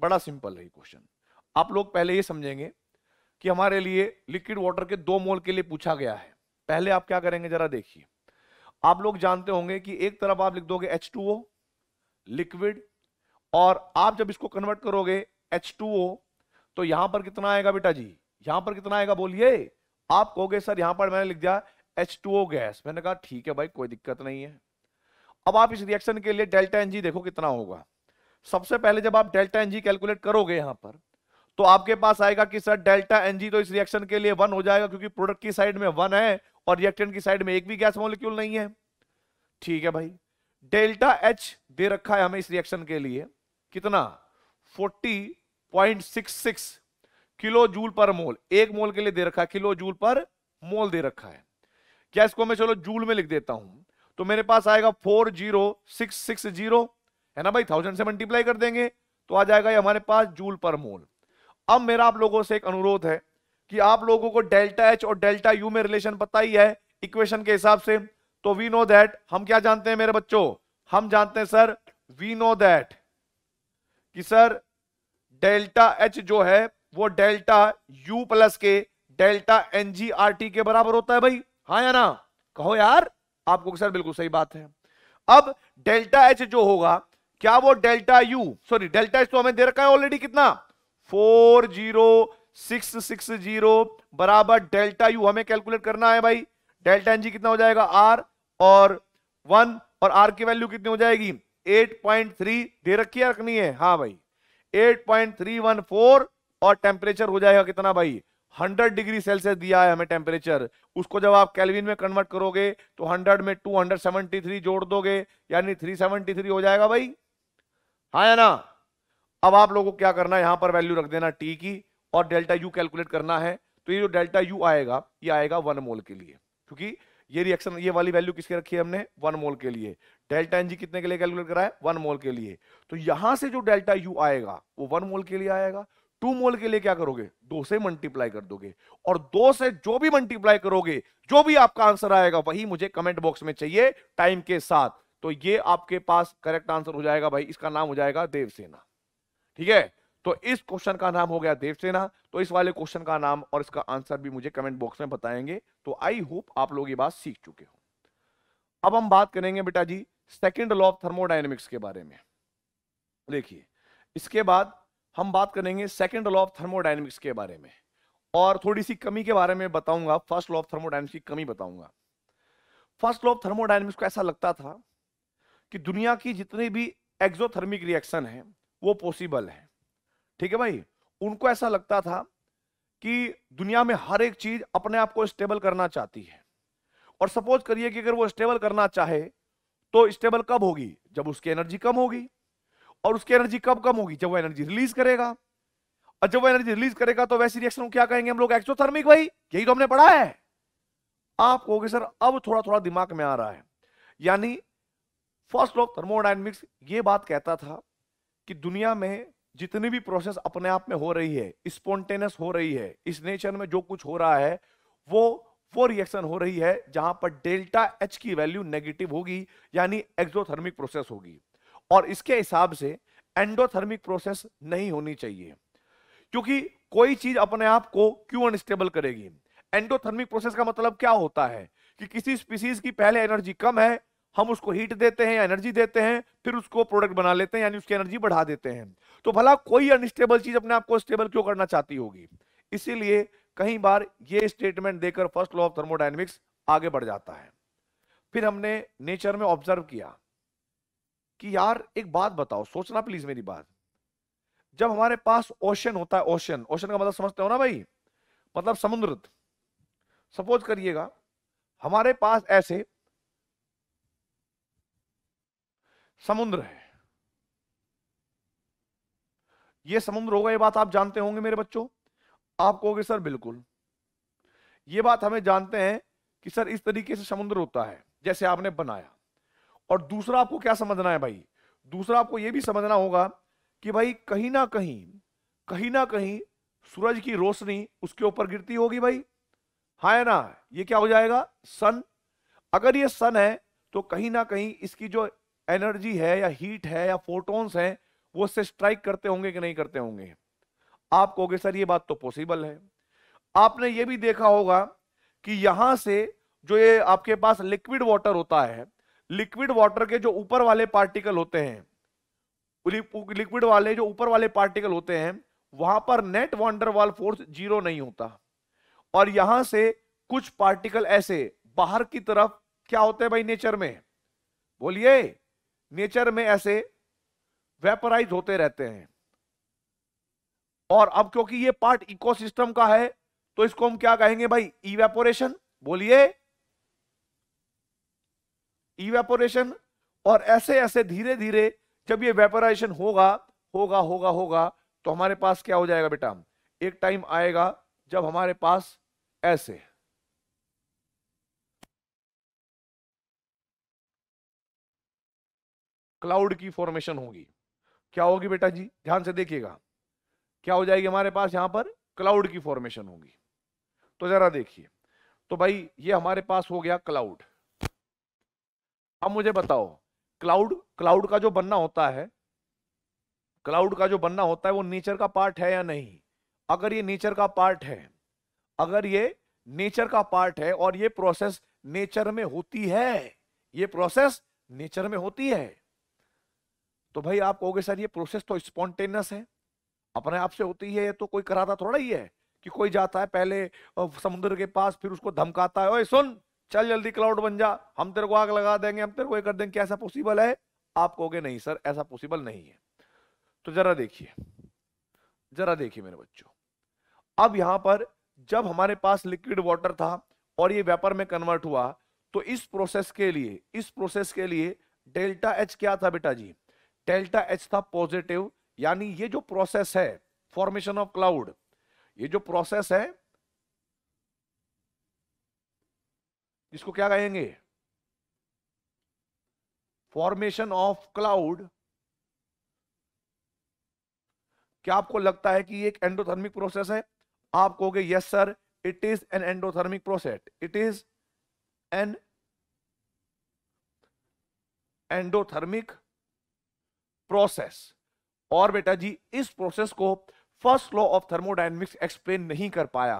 बड़ा सिंपल है क्वेश्चन आप लोग पहले ये समझेंगे कि हमारे लिए लिक्विड वाटर के दो मोल के लिए पूछा गया है पहले आप क्या करेंगे जरा देखिए आप लोग जानते होंगे कि एक तरफ आप लिख दोगे H2O लिक्विड और आप जब इसको कन्वर्ट करोगे H2O तो यहां पर कितना आएगा बेटा जी यहां पर कितना आएगा बोलिए आप कहोगे सर यहां पर मैंने लिख दिया H2O गैस मैंने कहा ठीक है भाई कोई दिक्कत नहीं है अब आप इस रिएक्शन के लिए डेल्टा एनजी देखो कितना होगा सबसे पहले जब आप डेल्टा एनजी कैलकुलेट करोगे यहां पर तो आपके पास आएगा कि सर डेल्टा एनजी तो इस रिएक्शन के लिए वन हो जाएगा क्योंकि प्रोडक्ट की साइड में वन है और रिएक्टेंट की साइड में एक भी गैस मॉलिक्यूल नहीं है ठीक है भाई डेल्टा एच दे रखा है हमें इस रिएक्शन के लिए कितना 40.66 किलो जूल पर मोल एक मोल के लिए दे रखा है किलो जूल पर मोल दे रखा है क्या इसको मैं चलो जूल में लिख देता हूं तो मेरे पास आएगा 40660 है ना भाई थाउजेंड से मल्टीप्लाई कर देंगे तो आ जाएगा ये हमारे पास जूल पर मोल अब मेरा आप लोगों से एक अनुरोध है कि आप लोगों को डेल्टा एच और डेल्टा यू में रिलेशन पता ही है इक्वेशन के हिसाब से तो वी नो दैट हम क्या जानते हैं मेरे बच्चों हम जानते हैं सर वी नो दैट कि सर डेल्टा एच जो है वो डेल्टा यू प्लस के delta N G R T के बराबर होता है भाई हाँ या ना कहो यार आपको सर बिल्कुल सही बात है अब डेल्टा एच जो होगा क्या वो delta U sorry delta H तो हमें दे रखा है ऑलरेडी कितना four zero six six zero बराबर डेल्टा यू हमें कैलकुलेट करना है भाई डेल्टा एनजी कितना हो जाएगा आर और वन और आर की वैल्यू कितनी हो जाएगी एट पॉइंट थ्री दे रखी है रखनी है हाँ भाई eight point three one four और टेम्परेचर हो जाएगा कितना भाई हंड्रेड डिग्री सेल्सियस दिया है हमें टेम्परेचर उसको जब आप कैलविन में कन्वर्ट करोगे तो हंड्रेड में टू जोड़ दोगे यानी थ्री हो जाएगा भाई हाँ ना अब आप लोगों को क्या करना है यहां पर वैल्यू रख देना टी की और डेल्टा यू कैलकुलेट करना है तो ये जो डेल्टा यू आएगा ये आएगा वन मोल के लिए क्योंकि ये रिएक्शन ये वाली वैल्यू किसके रखी है हमने वन मोल के लिए डेल्टा एनजी कितने के लिए कैलकुलेट करा है वन मोल के लिए तो यहां से जो डेल्टा यू आएगा वो वन मोल के लिए आएगा टू मोल के लिए क्या करोगे दो से मल्टीप्लाई कर दोगे और दो से जो भी मल्टीप्लाई करोगे जो भी आपका आंसर आएगा वही मुझे कमेंट बॉक्स में चाहिए टाइम के साथ तो ये आपके पास करेक्ट आंसर हो जाएगा भाई इसका नाम हो जाएगा देवसेना ठीक है तो इस क्वेश्चन का नाम हो गया देवसेना तो इस वाले क्वेश्चन का नाम और इसका आंसर भी मुझे कमेंट बॉक्स में बताएंगे तो आई होप आप लोग ये बात सीख चुके हो अब हम बात करेंगे बेटा ji second law of thermodynamics के बारे में देखिए इसके बाद हम बात करेंगे सेकेंड लॉ ऑफ थर्मोडाइनमिक्स के बारे में और थोड़ी सी कमी के बारे में बताऊंगा फर्स्ट लॉ ऑफ थर्मोडाइनमिक्स की कमी बताऊंगा फर्स्ट लॉ ऑफ थर्मोडाइनमिक्स को ऐसा लगता था कि दुनिया की जितनी भी एक्जोथर्मिक रिएक्शन है वो पॉसिबल है ठीक है भाई उनको ऐसा लगता था कि दुनिया में हर एक चीज अपने आप को स्टेबल करना चाहती है और सपोज करिए कि अगर वो स्टेबल करना चाहे तो स्टेबल कब होगी जब उसकी एनर्जी कम होगी और उसकी एनर्जी कब कम होगी जब वो एनर्जी रिलीज करेगा और जब वो एनर्जी रिलीज करेगा तो वैसी रिएक्शन को क्या कहेंगे हम लोग एक्सोथर्मिक भाई यही तो हमने पढ़ा है आप कहोगे सर अब थोड़ा थोड़ा दिमाग में आ रहा है यानी फर्स्ट ऑफ थर्मोडाइनमिक्स ये बात कहता था कि दुनिया में जितनी भी प्रोसेस अपने आप में हो रही है स्पॉन्टेनियस हो रही है इस नेचर में जो कुछ हो रहा है वो वो रिएक्शन हो रही है जहां पर डेल्टा एच की वैल्यू नेगेटिव होगी यानी एक्सोथर्मिक प्रोसेस होगी और इसके हिसाब से एंडोथर्मिक प्रोसेस नहीं होनी चाहिए क्योंकि कोई चीज अपने आप को क्यों अनस्टेबल करेगी एंडोथर्मिक प्रोसेस का मतलब क्या होता है कि किसी स्पीसीज की पहले एनर्जी कम है हम उसको हीट देते हैं एनर्जी देते हैं फिर उसको प्रोडक्ट बना लेते हैं यानी उसकी एनर्जी बढ़ा देते हैं तो भला कोई अनस्टेबल चीज अपने आप को स्टेबल क्यों करना चाहती होगी इसीलिए कई बार ये स्टेटमेंट देकर फर्स्ट लॉ ऑफ थर्मोडाइनमिक्स आगे बढ़ जाता है फिर हमने नेचर में ऑब्जर्व किया कि यार एक बात बताओ सोचना प्लीज मेरी बात जब हमारे पास ओशन होता है ओशन ओशन का मतलब समझते हो ना भाई मतलब समुद्र सपोज करिएगा हमारे पास ऐसे समुद्र है ये समुद्र होगा ये बात आप जानते होंगे मेरे बच्चों आप कहोगे सर बिल्कुल ये बात हमें जानते हैं कि सर इस तरीके से समुद्र होता है जैसे आपने बनाया और दूसरा आपको क्या समझना है भाई दूसरा आपको यह भी समझना होगा कि भाई कहीं ना कहीं कहीं ना कहीं सूरज की रोशनी उसके ऊपर गिरती होगी भाई हा है ना ये क्या हो जाएगा सन अगर ये सन है तो कहीं ना कहीं इसकी जो एनर्जी है या हीट है या फोटोन्स हैं वो उससे स्ट्राइक करते होंगे कि नहीं करते होंगे आप कहोगे सर ये बात तो पॉसिबल है आपने ये भी देखा होगा कि यहां से जो ये आपके पास लिक्विड वाटर होता है लिक्विड वाटर के जो ऊपर वाले पार्टिकल होते हैं लिक्विड वाले जो ऊपर वाले पार्टिकल होते हैं वहां पर net van der Waals force zero नहीं होता और यहां से कुछ पार्टिकल ऐसे बाहर की तरफ क्या होते हैं भाई नेचर में बोलिए नेचर में ऐसे वेपराइज होते रहते हैं और अब क्योंकि ये पार्ट इकोसिस्टम का है तो इसको हम क्या कहेंगे भाई इवेपोरेशन बोलिए इवेपोरेशन और ऐसे ऐसे धीरे धीरे जब ये वेपराइजेशन होगा होगा होगा होगा तो हमारे पास क्या हो जाएगा बेटा एक टाइम आएगा जब हमारे पास ऐसे क्लाउड की फॉर्मेशन होगी क्या होगी बेटा जी ध्यान से देखिएगा क्या हो जाएगी हमारे पास यहां पर क्लाउड की फॉर्मेशन होगी तो जरा देखिए तो भाई ये हमारे पास हो गया क्लाउड अब मुझे बताओ क्लाउड क्लाउड का जो बनना होता है क्लाउड का जो बनना होता है वो नेचर का पार्ट है या नहीं अगर ये नेचर का पार्ट है अगर ये नेचर का पार्ट है और ये प्रोसेस नेचर में होती है ये प्रोसेस नेचर में होती है तो भाई आप कहोगे सर ये प्रोसेस तो स्पॉन्टेनियस है अपने आप से होती है तो कोई कराता थोड़ा ही है कि कोई जाता है पहले समुद्र के पास फिर उसको धमकाता है ओए सुन चल जल्दी क्लाउड बन जा हम तेरे को आग लगा देंगे हम तेरे को ये कर देंगे ऐसा पॉसिबल है आप कहोगे नहीं सर ऐसा पॉसिबल नहीं है तो जरा देखिए जरा देखिए मेरे बच्चों अब यहां पर जब हमारे पास लिक्विड वाटर था और ये वेपर में कन्वर्ट हुआ तो इस प्रोसेस के लिए इस प्रोसेस के लिए डेल्टा एच क्या था बेटा जी डेल्टा एच था पॉजिटिव यानी ये जो प्रोसेस है फॉर्मेशन ऑफ क्लाउड ये जो प्रोसेस है इसको क्या कहेंगे फॉर्मेशन ऑफ क्लाउड क्या आपको लगता है कि ये एक एंडोथर्मिक प्रोसेस है आप कहोगे yes sir it is an endothermic process it is an endothermic process और बेटा जी इस प्रोसेस को first law of thermodynamics explain नहीं कर पाया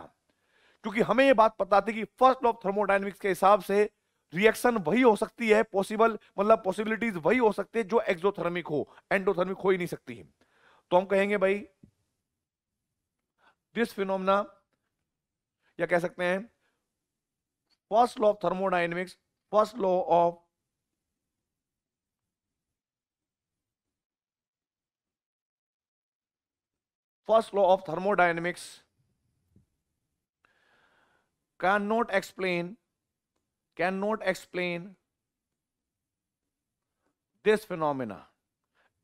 क्योंकि हमें यह बात पता थी कि फर्स्ट लॉ ऑफ थर्मोडाइनमिक्स के हिसाब से रिएक्शन वही हो सकती है पॉसिबल मतलब पॉसिबिलिटीज वही हो सकती है जो एक्सोथर्मिक हो एंडोथर्मिक हो ही नहीं सकती तो हम कहेंगे भाई दिस फिनोमना या कह सकते हैं first law of thermodynamics first law of first law of thermodynamics cannot explain cannot explain this phenomena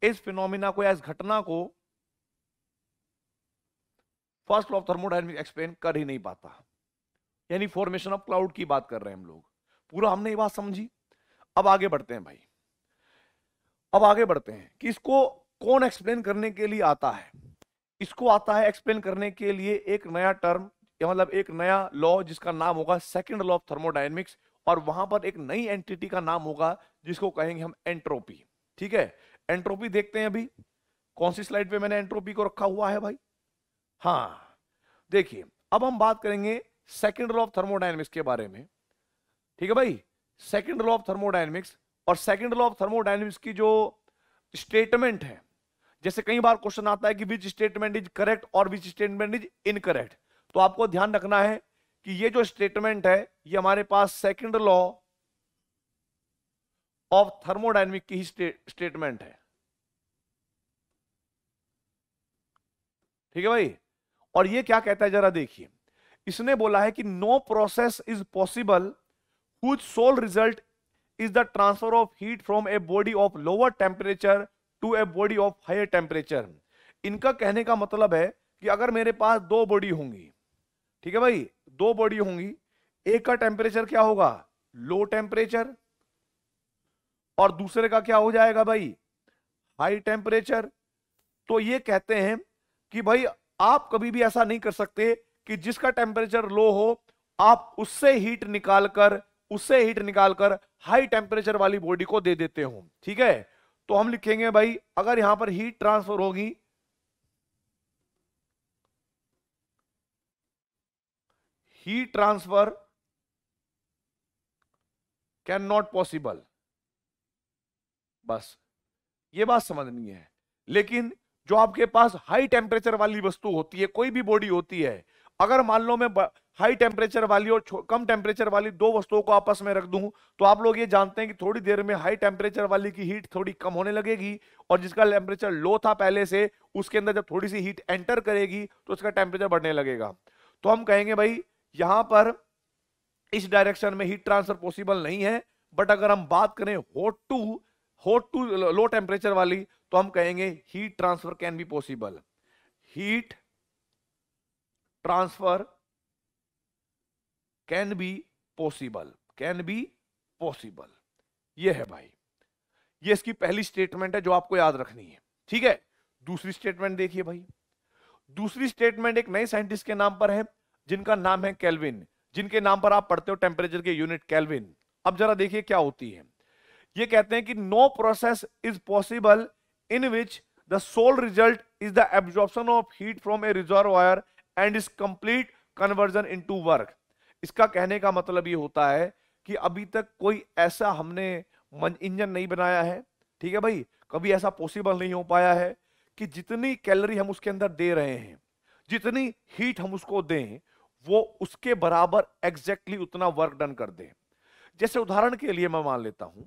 इस फिनोमिना को या इस घटना को first law of thermodynamic explain कर ही नहीं पाता यानी फॉर्मेशन ऑफ क्लाउड की बात कर रहे हैं हम लोग पूरा हमने ये बात समझी अब आगे बढ़ते हैं भाई अब आगे बढ़ते हैं कि इसको कौन एक्सप्लेन करने के लिए आता है इसको आता है एक्सप्लेन करने के लिए एक नया टर्म मतलब एक नया लॉ जिसका नाम होगा सेकेंड लॉ ऑफ थर्मोडाइनमिक्स और वहां पर एक नई एंटिटी का नाम होगा जिसको कहेंगे हम एंट्रोपी ठीक है एंट्रोपी देखते हैं अभी कौन सी स्लाइड पे मैंने एंट्रोपी को रखा हुआ है भाई हाँ देखिए अब हम बात करेंगे सेकेंड लॉ ऑफ थर्मोडाइनमिक्स के बारे में ठीक है भाई सेकेंड लॉ ऑफ थर्मोडाइनमिक्स और सेकेंड लॉ ऑफ थर्मोडाइनमिक्स की जो स्टेटमेंट है जैसे कई बार क्वेश्चन आता है कि विच स्टेटमेंट इज करेक्ट और विच स्टेटमेंट इज इनकरेक्ट तो आपको ध्यान रखना है कि ये जो स्टेटमेंट है ये हमारे पास सेकंड लॉ ऑफ थर्मोडाइनमिक की ही स्टेटमेंट है ठीक है भाई और ये क्या कहता है जरा देखिए इसने बोला है कि no process is possible whose sole result is the transfer of heat from a body of lower temperature to a body of higher temperature इनका कहने का मतलब है कि अगर मेरे पास दो बॉडी होंगी ठीक है भाई दो बॉडी होंगी एक का टेम्परेचर क्या होगा लो टेम्परेचर और दूसरे का क्या हो जाएगा भाई हाई टेम्परेचर तो ये कहते हैं कि भाई आप कभी भी ऐसा नहीं कर सकते कि जिसका टेम्परेचर लो हो आप उससे हीट निकालकर उससे हीट निकालकर हाई टेम्परेचर वाली बॉडी को दे देते हो ठीक है तो हम लिखेंगे भाई अगर यहां पर हीट ट्रांसफर होगी heat transfer can not possible बस ये बात समझनी है लेकिन जो आपके पास हाई टेम्परेचर वाली वस्तु होती है कोई भी बॉडी होती है अगर मान लो मैं हाई टेम्परेचर वाली और कम टेम्परेचर वाली दो वस्तुओं को आपस में रख दूं तो आप लोग ये जानते हैं कि थोड़ी देर में हाई टेम्परेचर वाली की हीट थोड़ी कम होने लगेगी और जिसका टेम्परेचर लो था पहले से उसके अंदर जब थोड़ी सी हीट एंटर करेगी तो उसका टेम्परेचर बढ़ने लगेगा तो हम कहेंगे भाई यहां पर इस डायरेक्शन में हीट ट्रांसफर पॉसिबल नहीं है बट अगर हम बात करें होट टू होट टू लो टेम्परेचर वाली तो हम कहेंगे heat transfer can be possible heat transfer can be possible can be possible ये है भाई ये इसकी पहली स्टेटमेंट है जो आपको याद रखनी है ठीक है दूसरी स्टेटमेंट देखिए भाई दूसरी स्टेटमेंट एक नए साइंटिस्ट के नाम पर है जिनका नाम है कैलविन जिनके नाम पर आप पढ़ते हो टेम्परेचर के यूनिट कैलविन अब जरा देखिए क्या होती है ये कहते हैं कि no process is possible in which the sole result is the absorption of heat from a reserve and is complete conversion to work इसका कहने का मतलब ये होता है कि अभी तक कोई ऐसा हमने इंजन नहीं बनाया है ठीक है भाई कभी ऐसा पॉसिबल नहीं हो पाया है कि जितनी कैलोरी हम उसके अंदर दे रहे हैं जितनी हीट हम उसको दें वो उसके बराबर एग्जैक्टली exactly उतना वर्क डन कर दें जैसे उदाहरण के लिए मैं मान लेता हूं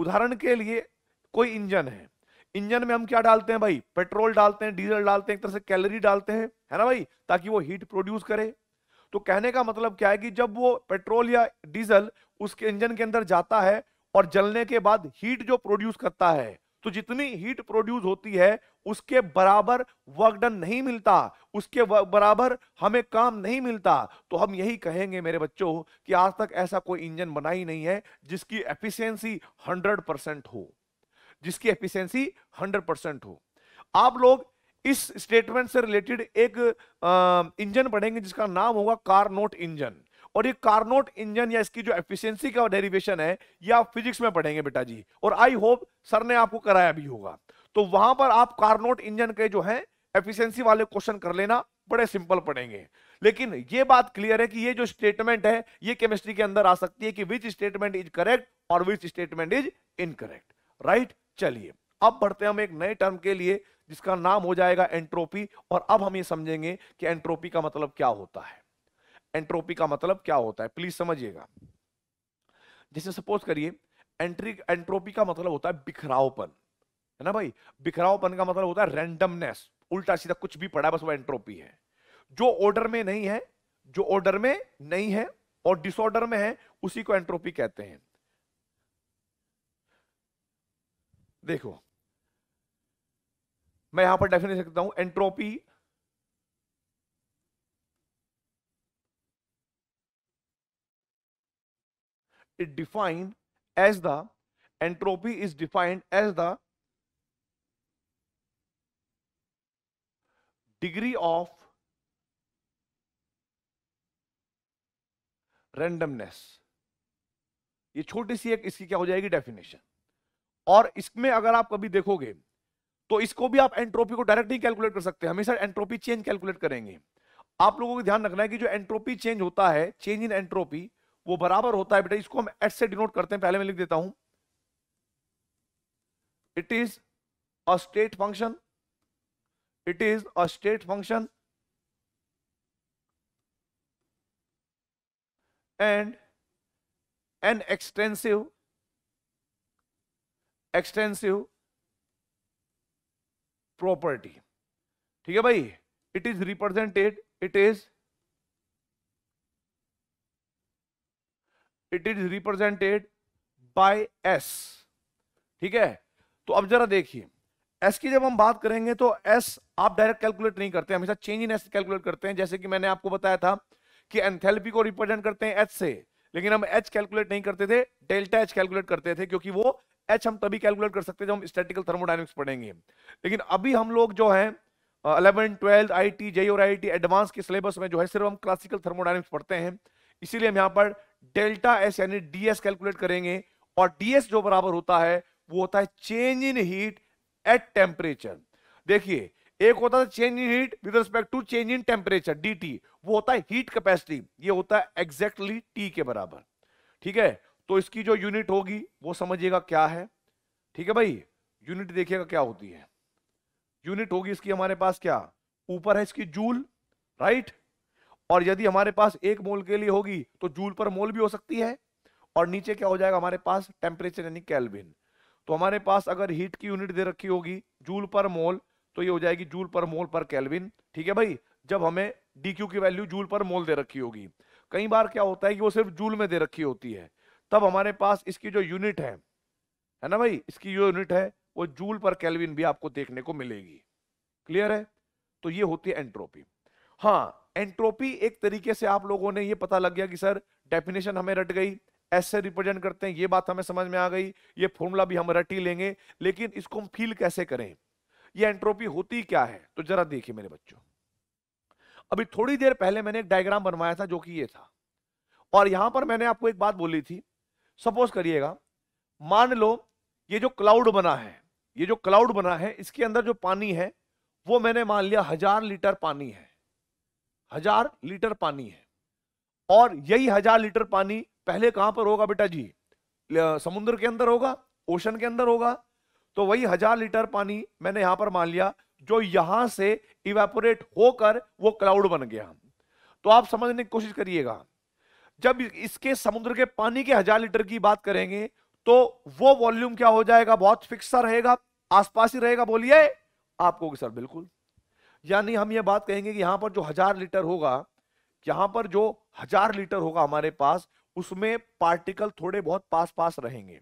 उदाहरण के लिए कोई इंजन है इंजन में हम क्या डालते हैं भाई पेट्रोल डालते हैं डीजल डालते हैं एक तरह से कैलोरी डालते हैं है ना भाई ताकि वो हीट प्रोड्यूस करे तो कहने का मतलब क्या है कि जब वो पेट्रोल या डीजल उसके इंजन के अंदर जाता है और जलने के बाद हीट जो प्रोड्यूस करता है तो जितनी हीट प्रोड्यूस होती है उसके बराबर वर्क डन नहीं मिलता उसके बराबर हमें काम नहीं मिलता तो हम यही कहेंगे मेरे बच्चों कि आज तक ऐसा कोई इंजन बना ही नहीं है जिसकी एफिशिएंसी 100 परसेंट हो जिसकी एफिशिएंसी 100 परसेंट हो आप लोग इस स्टेटमेंट से रिलेटेड एक इंजन पढ़ेंगे जिसका नाम होगा कारनोट इंजन और ये कारनोट इंजन या इसकी जो एफिशिएंसी का डेरिवेशन है ये आप फिजिक्स में पढ़ेंगे बेटा जी और आई होप सर ने आपको कराया भी होगा तो वहां पर आप कारनोट इंजन के जो है एफिशिएंसी वाले क्वेश्चन कर लेना बड़े सिंपल पढ़ेंगे लेकिन ये बात क्लियर है कि ये जो स्टेटमेंट है ये केमिस्ट्री के अंदर आ सकती है कि विच स्टेटमेंट इज करेक्ट और which statement is incorrect right चलिए अब बढ़ते हैं हम एक नए टर्म के लिए जिसका नाम हो जाएगा एंट्रोपी और अब हम ये समझेंगे कि एंट्रोपी का मतलब क्या होता है एंट्रोपी का मतलब क्या होता है प्लीज समझिएगा जैसे सपोज करिए एंट्री एंट्रोपी का मतलब होता है बिखरावपन है ना भाई बिखरावपन का मतलब होता है रैंडमनेस उल्टा सीधा कुछ भी पड़ा बस वो एंट्रोपी है जो ऑर्डर में नहीं है जो ऑर्डर में नहीं है और डिसऑर्डर में है उसी को एंट्रोपी कहते हैं देखो मैं यहां पर डेफिनेशन सकता हूं entropy it defined as the entropy is defined as the degree of randomness ये छोटी सी एक इसकी क्या हो जाएगी डेफिनेशन और इसमें अगर आप कभी देखोगे तो इसको भी आप एंट्रोपी को डायरेक्ट नहीं कैलकुलेट कर सकते हमेशा एंट्रोपी चेंज कैलकुलेट करेंगे आप लोगों को ध्यान रखना है कि जो एंट्रोपी चेंज होता है चेंज इन एंट्रोपी वो बराबर होता है बेटा इसको हम एट से डिनोट करते हैं पहले मैं लिख देता हूं it is a state function it is a state function and an extensive extensive property ठीक है भाई it is represented it is it is represented by S ठीक है तो अब जरा देखिए एस की जब हम बात करेंगे तो एस आप डायरेक्ट कैलकुलेट नहीं करते हमेशा चेंज इन एस कैलकुलेट करते हैं जैसे कि मैंने आपको बताया था कि एंथेलपी को रिप्रेजेंट करते हैं एच से लेकिन हम एच कैलकुलेट नहीं करते थे डेल्टा एच कैलकुलेट करते थे क्योंकि वो एच हम तभी कैलकुलेट कर सकते हैं जब हम स्टैटिकल थर्मोडाइनमिक्स पढ़ेंगे लेकिन अभी हम लोग जो है eleven twelfth I T J और आई एडवांस के सिलेबस में जो है सिर्फ हम क्लासिकल थर्मोडाइनमिक्स पढ़ते हैं इसीलिए हम यहाँ पर डेल्टा एस यानी डी कैलकुलेट करेंगे और डीएस जो बराबर होता है वो होता है change in heat at temperature देखिए एक होता है change in heat with respect to change in temperature D वो होता है हीट कैपेसिटी ये होता है एग्जैक्टली टी के बराबर ठीक है तो इसकी जो यूनिट होगी वो समझिएगा क्या है ठीक है भाई यूनिट देखिएगा क्या होती है यूनिट होगी इसकी हमारे पास क्या ऊपर है इसकी जूल राइट और यदि हमारे पास एक मोल के लिए होगी तो जूल पर मोल भी हो सकती है और नीचे क्या हो जाएगा हमारे पास टेम्परेचर यानी कैलविन तो हमारे पास अगर हीट की यूनिट दे रखी होगी जूल पर मोल तो ये हो जाएगी जूल पर मोल पर कैलविन ठीक है भाई जब हमें डी की वैल्यू जूल पर मोल दे रखी होगी कई बार क्या होता है कि वो सिर्फ जूल में दे रखी होती है तब हमारे पास इसकी जो यूनिट है है ना भाई इसकी जो यूनिट है वो जूल पर कैलविन भी आपको देखने को मिलेगी क्लियर है तो ये होती है एंट्रोपी हाँ एंट्रोपी एक तरीके से आप लोगों ने ये पता लग गया कि सर डेफिनेशन हमें रट गई ऐसे रिप्रेजेंट करते हैं ये बात हमें समझ में आ गई ये फॉर्मूला भी हम रट ही लेंगे लेकिन इसको हम फील कैसे करें ये एंट्रोपी होती क्या है तो जरा देखिए मेरे बच्चों अभी थोड़ी देर पहले मैंने एक डायग्राम बनवाया था जो कि ये था और यहां पर मैंने आपको एक बात बोली थी सपोज करिएगा मान लो ये जो क्लाउड बना है ये जो क्लाउड बना है इसके अंदर जो पानी है वो मैंने मान लिया हजार लीटर पानी है हजार लीटर पानी है और यही हजार लीटर पानी पहले कहां पर होगा बेटा जी समुद्र के अंदर होगा ओशन के अंदर होगा तो वही हजार लीटर पानी मैंने यहां पर मान लिया जो यहां से इवेपोरेट होकर वो क्लाउड बन गया तो आप समझने की कोशिश करिएगा जब इसके समुद्र के पानी के हजार लीटर की बात करेंगे तो वो वॉल्यूम क्या हो जाएगा बहुत फिक्स रहेगा आसपास ही रहेगा बोलिए आपको सर बिल्कुल यानी हम ये बात कहेंगे कि यहां पर जो हजार लीटर होगा यहां पर जो हजार लीटर होगा हमारे पास उसमें पार्टिकल थोड़े बहुत पास पास रहेंगे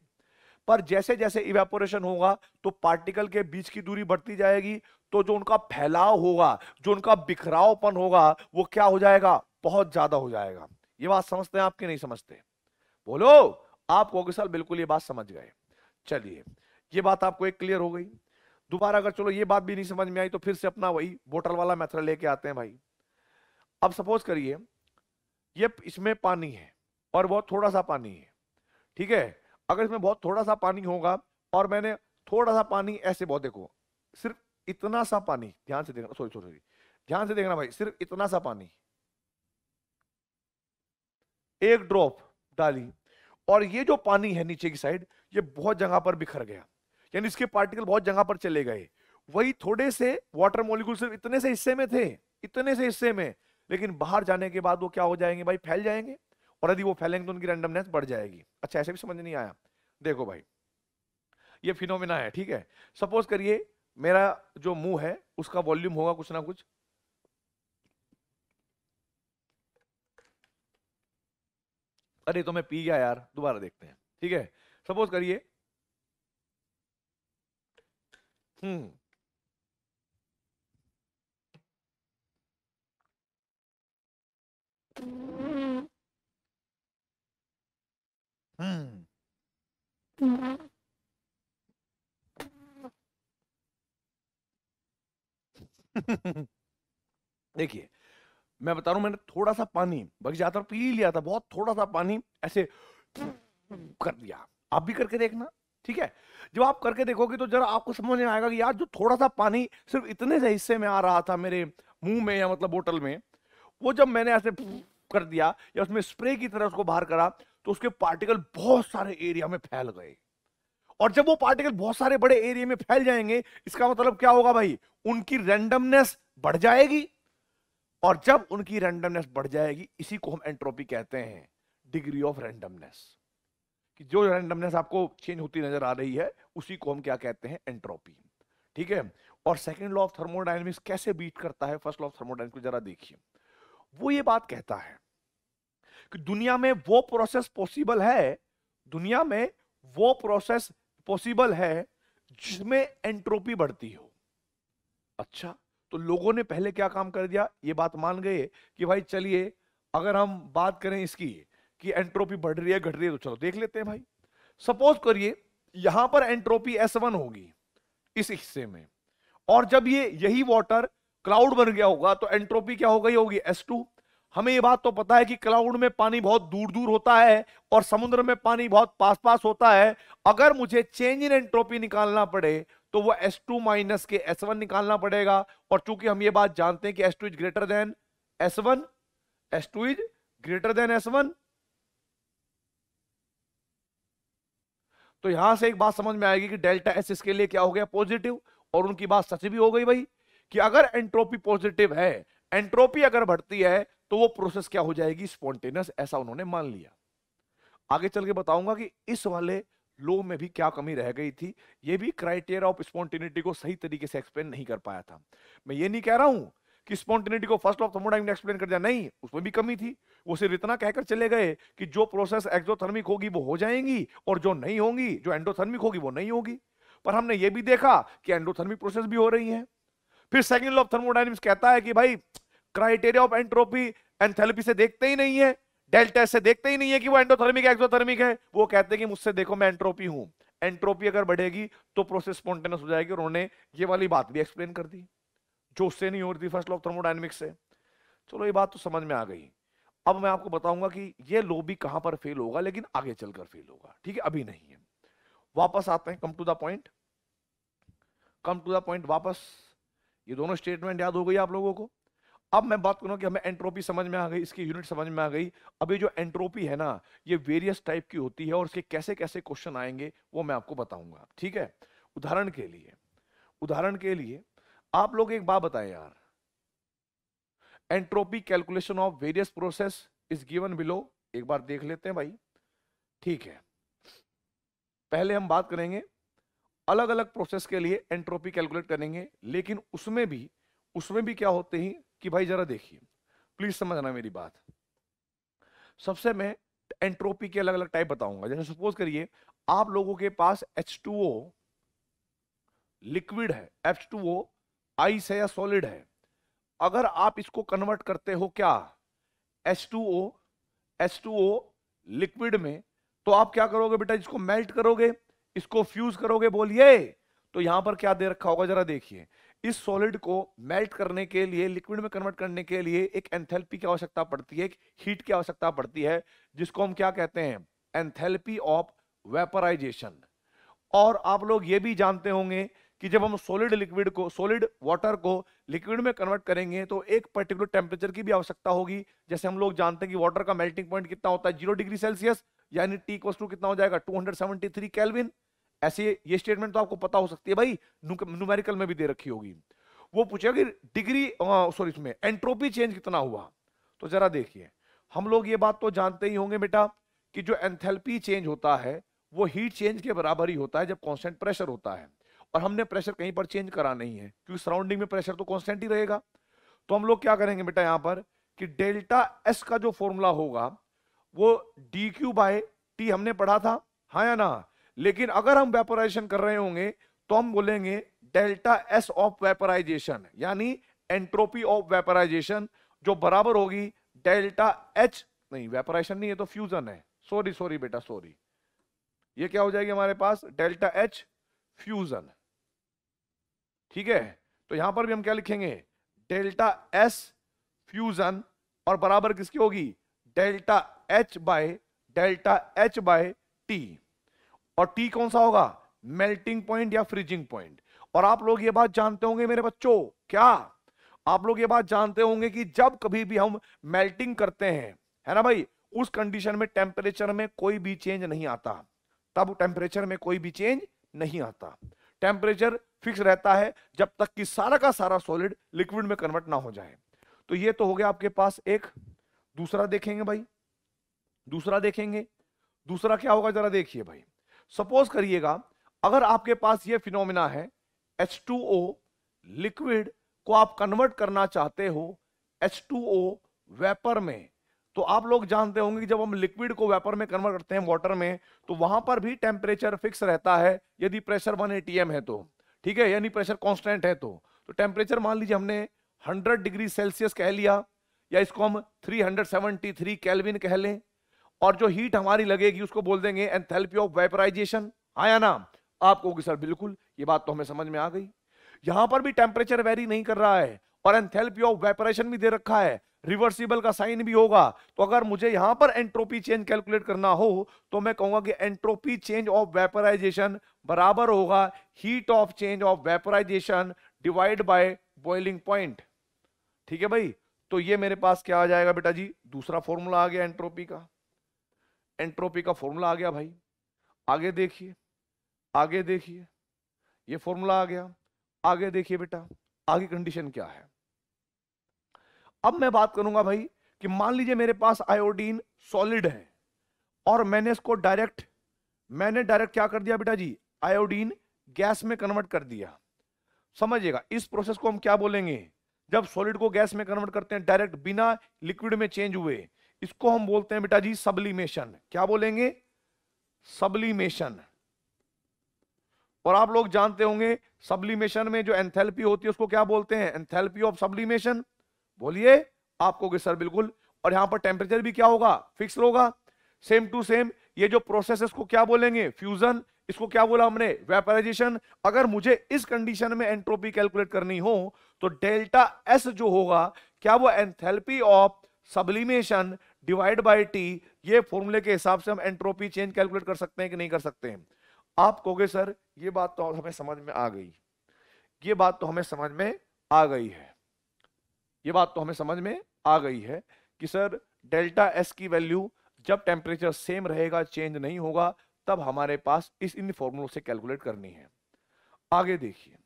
पर जैसे जैसे इवेपोरेशन होगा तो पार्टिकल के बीच की दूरी बढ़ती जाएगी तो जो उनका फैलाव होगा जो उनका बिखरावपन होगा वो क्या हो जाएगा बहुत ज्यादा हो जाएगा ये बात समझते हैं आपके नहीं समझते बोलो आप कोगे साल बिल्कुल ये बात समझ गए चलिए ये बात आपको एक क्लियर हो गई दोबारा अगर चलो ये बात भी नहीं समझ में आई तो फिर से अपना वही बोटल वाला मेथड लेके आते हैं भाई अब सपोज करिए ये इसमें पानी है और बहुत थोड़ा सा पानी है ठीक है अगर इसमें बहुत थोड़ा सा पानी होगा और मैंने थोड़ा सा पानी ऐसे बहुत देखो सिर्फ इतना सा पानी ध्यान से देखना सॉरी सॉरी ध्यान से देखना भाई सिर्फ इतना सा पानी एक ड्रॉप डाली और ये जो पानी है नीचे की साइड ये बहुत जगह पर बिखर गया यानी इसके पार्टिकल बहुत जगह पर चले गए वही थोड़े से वाटर मोलिकूल सिर्फ इतने से हिस्से में थे इतने से हिस्से में लेकिन बाहर जाने के बाद वो क्या हो जाएंगे भाई फैल जाएंगे और यदि वो फैलेंगे तो उनकी रैंडमनेस बढ़ जाएगी अच्छा ऐसे भी समझ नहीं आया देखो भाई ये फिनोमिना है ठीक है सपोज करिए मेरा जो मुंह है उसका वॉल्यूम होगा कुछ ना कुछ अरे तो मैं पी गया यार दोबारा देखते हैं ठीक है सपोज करिए हम्म, हम्म। देखिए मैं बता रहा हूं मैंने थोड़ा सा पानी बग जाता पी लिया था बहुत थोड़ा सा पानी ऐसे कर दिया आप भी करके देखना ठीक है जब आप करके देखोगे तो जरा आपको समझ में आएगा कि यार जो थोड़ा सा पानी सिर्फ इतने से हिस्से में आ रहा था मेरे मुंह में या मतलब बोतल में वो जब मैंने ऐसे कर दिया या उसमें स्प्रे की तरह उसको बाहर करा तो उसके पार्टिकल बहुत सारे एरिया में फैल गए और जब वो पार्टिकल बहुत सारे बड़े एरिया में फैल जाएंगे इसका मतलब क्या होगा भाई उनकी रेंडमनेस बढ़ जाएगी और जब उनकी रैंडमनेस बढ़ जाएगी इसी को हम एंट्रोपी कहते हैं डिग्री ऑफ रैंडमनेस कि जो रैंडमनेस आपको चेंज होती नजर आ रही है उसी को हम क्या कहते हैं एंट्रोपी ठीक है और सेकेंड लॉ ऑफ थर्मोडाइनमिक्स कैसे बीट करता है फर्स्ट लॉ ऑफ थर्मोडाइनमिक्स को जरा देखिए वो ये बात कहता है कि दुनिया में वो प्रोसेस पॉसिबल है दुनिया में वो प्रोसेस पॉसिबल है जिसमें एंट्रोपी बढ़ती हो अच्छा तो लोगों ने पहले क्या काम कर दिया ये बात मान गए कि भाई चलिए अगर हम बात करें इसकी कि एंट्रोपी बढ़ रही है घट रही है तो चलो देख लेते हैं भाई सपोज करिए यहां पर एंट्रोपी एस वन होगी इस हिस्से में और जब ये यही वाटर क्लाउड बन गया होगा तो एंट्रोपी क्या हो गई होगी एस टू हमें ये बात तो पता है कि क्लाउड में पानी बहुत दूर दूर होता है और समुद्र में पानी बहुत पास पास होता है अगर मुझे चेंज इन एंट्रोपी निकालना पड़े तो वो एस टू माइनस के एस वन निकालना पड़ेगा और चूंकि हम ये बात जानते हैं कि S two is greater than S one S two is greater than S one तो यहां से एक बात समझ में आएगी कि डेल्टा एस इसके लिए क्या हो गया पॉजिटिव और उनकी बात सच भी हो गई भाई कि अगर एंट्रोपी पॉजिटिव है एंट्रोपी अगर बढ़ती है तो वो प्रोसेस क्या हो जाएगी स्पॉन्टेनियस ऐसा उन्होंने मान लिया आगे चल के बताऊंगा कि इस वाले लो में भी क्या कमी रह गई थी ये भी क्राइटेरिया ऑफ स्पॉन्टेनिटी को सही तरीके से एक्सप्लेन नहीं कर पाया था मैं ये नहीं कह रहा हूं कि स्पॉन्टेनिटी को फर्स्ट ऑफ थर्मोडाइन एक्सप्लेन कर दिया नहीं उसमें भी कमी थी वो सिर्फ इतना कहकर चले गए कि जो प्रोसेस एक्सोथर्मिक होगी वो हो जाएंगी और जो नहीं होगी जो एंडोथर्मिक होगी वो नहीं होगी पर हमने ये भी देखा कि एंडोथर्मिक प्रोसेस भी हो रही है फिर सेकेंड लॉ ऑफ थर्मोडाइनमिक्स कहता है कि भाई क्राइटेरिया ऑफ एंट्रोपी एंथेरेपी से देखते ही नहीं है डेल्टा से देखते ही नहीं है कि वो एंडोथर्मिक एक्सोथर्मिक है वो कहते हैं कि मुझसे देखो मैं एंट्रोपी हूं एंट्रोपी अगर बढ़ेगी तो प्रोसेस स्पॉन्टेनस हो जाएगी और उन्होंने ये वाली बात भी एक्सप्लेन कर दी जो उससे नहीं हो रही थी फर्स्ट लॉ थर्मोडाइनमिक्स से चलो ये बात तो समझ में आ गई अब मैं आपको बताऊंगा कि ये लो भी कहां पर फेल होगा लेकिन आगे चलकर फेल होगा ठीक है अभी नहीं है वापस आते हैं come to the point come to the point वापस ये दोनों स्टेटमेंट याद हो गई आप लोगों को अब मैं बात करूँ कि हमें एंट्रोपी समझ में आ गई इसकी यूनिट समझ में आ गई अभी जो एंट्रोपी है ना ये वेरियस टाइप की होती है और इसके कैसे कैसे क्वेश्चन आएंगे वो मैं आपको बताऊंगा ठीक है उदाहरण के लिए उदाहरण के लिए आप लोग एक बात बताएं यार entropy calculation of various process is given below एक बार देख लेते हैं भाई ठीक है पहले हम बात करेंगे अलग अलग प्रोसेस के लिए एंट्रोपी कैलकुलेट करेंगे लेकिन उसमें भी उसमें भी क्या होते हैं कि भाई जरा देखिए प्लीज समझना मेरी बात सबसे मैं एंट्रोपी के अलग अलग टाइप बताऊंगा जैसे सपोज करिए आप लोगों के पास एच लिक्विड है एच आइस है या सॉलिड है अगर आप इसको कन्वर्ट करते हो क्या एच टू लिक्विड में तो आप क्या करोगे बेटा इसको मेल्ट करोगे इसको फ्यूज करोगे बोलिए तो यहां पर क्या दे रखा होगा जरा देखिए इस सॉलिड को मेल्ट करने के लिए लिक्विड में कन्वर्ट करने के लिए एक एंथेल्पी की आवश्यकता पड़ती है एक हीट की आवश्यकता पड़ती है जिसको हम क्या कहते हैं एंथेल्पी ऑफ वेपराइजेशन और आप लोग ये भी जानते होंगे कि जब हम सॉलिड लिक्विड को सॉलिड वाटर को लिक्विड में कन्वर्ट करेंगे तो एक पर्टिकुलर टेम्परेचर की भी आवश्यकता होगी जैसे हम लोग जानते हैं कि वाटर का मेल्टिंग पॉइंट कितना होता है जीरो डिग्री सेल्सियस यानी टी कोस कितना हो जाएगा थ्री कैलविन ऐसे ये स्टेटमेंट तो आपको पता हो सकती है भाई न्यूमेरिकल में भी दे रखी होगी वो पूछेगा कि डिग्री सॉरी इसमें एंट्रोपी चेंज कितना हुआ तो जरा देखिए हम लोग ये बात तो जानते ही होंगे बेटा कि जो एंथेल्पी चेंज होता है वो हीट चेंज के बराबर ही होता है जब कॉन्स्टेंट प्रेशर होता है और हमने प्रेशर कहीं पर चेंज करा नहीं है क्योंकि सराउंडिंग में प्रेशर तो कॉन्स्टेंट ही रहेगा तो हम लोग क्या करेंगे बेटा यहां पर कि डेल्टा एस का जो फॉर्मूला होगा वो डी क्यू बाय टी हमने पढ़ा था हाँ या ना लेकिन अगर हम वेपराइजेशन कर रहे होंगे तो हम बोलेंगे डेल्टा एस ऑफ वेपराइजेशन यानी एंट्रोपी ऑफ वेपराइजेशन जो बराबर होगी डेल्टा एच नहीं वेपराइजेशन नहीं है तो फ्यूजन है सॉरी सॉरी बेटा सॉरी ये क्या हो जाएगी हमारे पास डेल्टा एच फ्यूजन ठीक है तो यहां पर भी हम क्या लिखेंगे डेल्टा एस फ्यूजन और बराबर किसकी होगी delta H by delta H by T और टी कौन सा होगा मेल्टिंग पॉइंट या फ्रीजिंग पॉइंट और आप लोग ये बात जानते होंगे मेरे बच्चों क्या आप लोग ये बात जानते होंगे कि जब कभी भी हम मेल्टिंग करते हैं है ना भाई उस कंडीशन में टेम्परेचर में कोई भी चेंज नहीं आता तब टेम्परेचर में कोई भी चेंज नहीं आता टेम्परेचर फिक्स रहता है जब तक कि सारा का सारा सॉलिड लिक्विड में कन्वर्ट ना हो जाए तो ये तो हो गया आपके पास एक दूसरा देखेंगे भाई दूसरा देखेंगे दूसरा क्या होगा जरा देखिए भाई सपोज करिएगा अगर आपके पास ये फिनोमिना है H2O लिक्विड को आप कन्वर्ट करना चाहते हो H2O वेपर में तो आप लोग जानते होंगे कि जब हम लिक्विड को वेपर में कन्वर्ट करते हैं वाटर में तो वहां पर भी टेम्परेचर फिक्स रहता है यदि प्रेशर वन एटीएम है तो ठीक है यानी प्रेशर कांस्टेंट है तो तो टेम्परेचर मान लीजिए हमने 100 डिग्री सेल्सियस कह लिया या इसको हम 373 केल्विन कह लें और जो हीट हमारी लगेगी उसको बोल देंगे एंथेल्पी ऑफ वेपराइजेशन आया ना आपको होगी सर बिल्कुल ये बात तो हमें समझ में आ गई यहां पर भी टेम्परेचर वेरी नहीं कर रहा है और एंथेल्पी ऑफ वेपरेशन भी दे रखा है रिवर्सिबल का साइन भी होगा तो अगर मुझे यहां पर एंट्रोपी चेंज कैलकुलेट करना हो तो मैं कहूंगा कि एंट्रोपी चेंज ऑफ वेपराइजेशन बराबर होगा heat of change of vaporisation divide by boiling point ठीक है भाई तो ये मेरे पास क्या आ जाएगा बेटा जी दूसरा फॉर्मूला आ गया एंट्रोपी का एंट्रोपी का फॉर्मूला आ गया भाई आगे देखिए आगे देखिए ये फॉर्मूला आ गया आगे देखिए बेटा आगे कंडीशन क्या है अब मैं बात करूंगा भाई कि मान लीजिए मेरे पास आयोडीन सॉलिड है और मैंने इसको डायरेक्ट मैंने डायरेक्ट क्या कर दिया बेटा जी आयोडीन गैस में कन्वर्ट कर दिया समझिएगा इस प्रोसेस को हम क्या बोलेंगे जब सॉलिड को गैस में कन्वर्ट करते हैं डायरेक्ट बिना लिक्विड में चेंज हुए इसको हम बोलते हैं बेटा जी सबलीमेशन क्या बोलेंगे सबलीमेशन और आप लोग जानते होंगे सबलीमेशन में जो एंथेल्पी होती है उसको क्या बोलते हैं एंथेल्पी ऑफ सबलीमेशन बोलिए आपको कहोगे सर बिल्कुल और यहां पर टेम्परेचर भी क्या होगा फिक्स होगा सेम टू सेम ये जो प्रोसेस है इसको क्या बोलेंगे फ्यूजन इसको क्या बोला हमने वेपराइजेशन अगर मुझे इस कंडीशन में एंट्रोपी कैलकुलेट करनी हो तो डेल्टा एस जो होगा क्या वो enthalpy of sublimation divide by T ये फॉर्मूले के हिसाब से हम एंट्रोपी चेंज कैलकुलेट कर सकते हैं कि नहीं कर सकते हैं आप कहोगे सर ये बात तो हमें समझ में आ गई ये बात तो हमें समझ में आ गई है ये बात तो हमें समझ में आ गई है कि सर डेल्टा एस की वैल्यू जब टेम्परेचर सेम रहेगा चेंज नहीं होगा तब हमारे पास इस इन फॉर्मूलों से कैलकुलेट करनी है आगे देखिए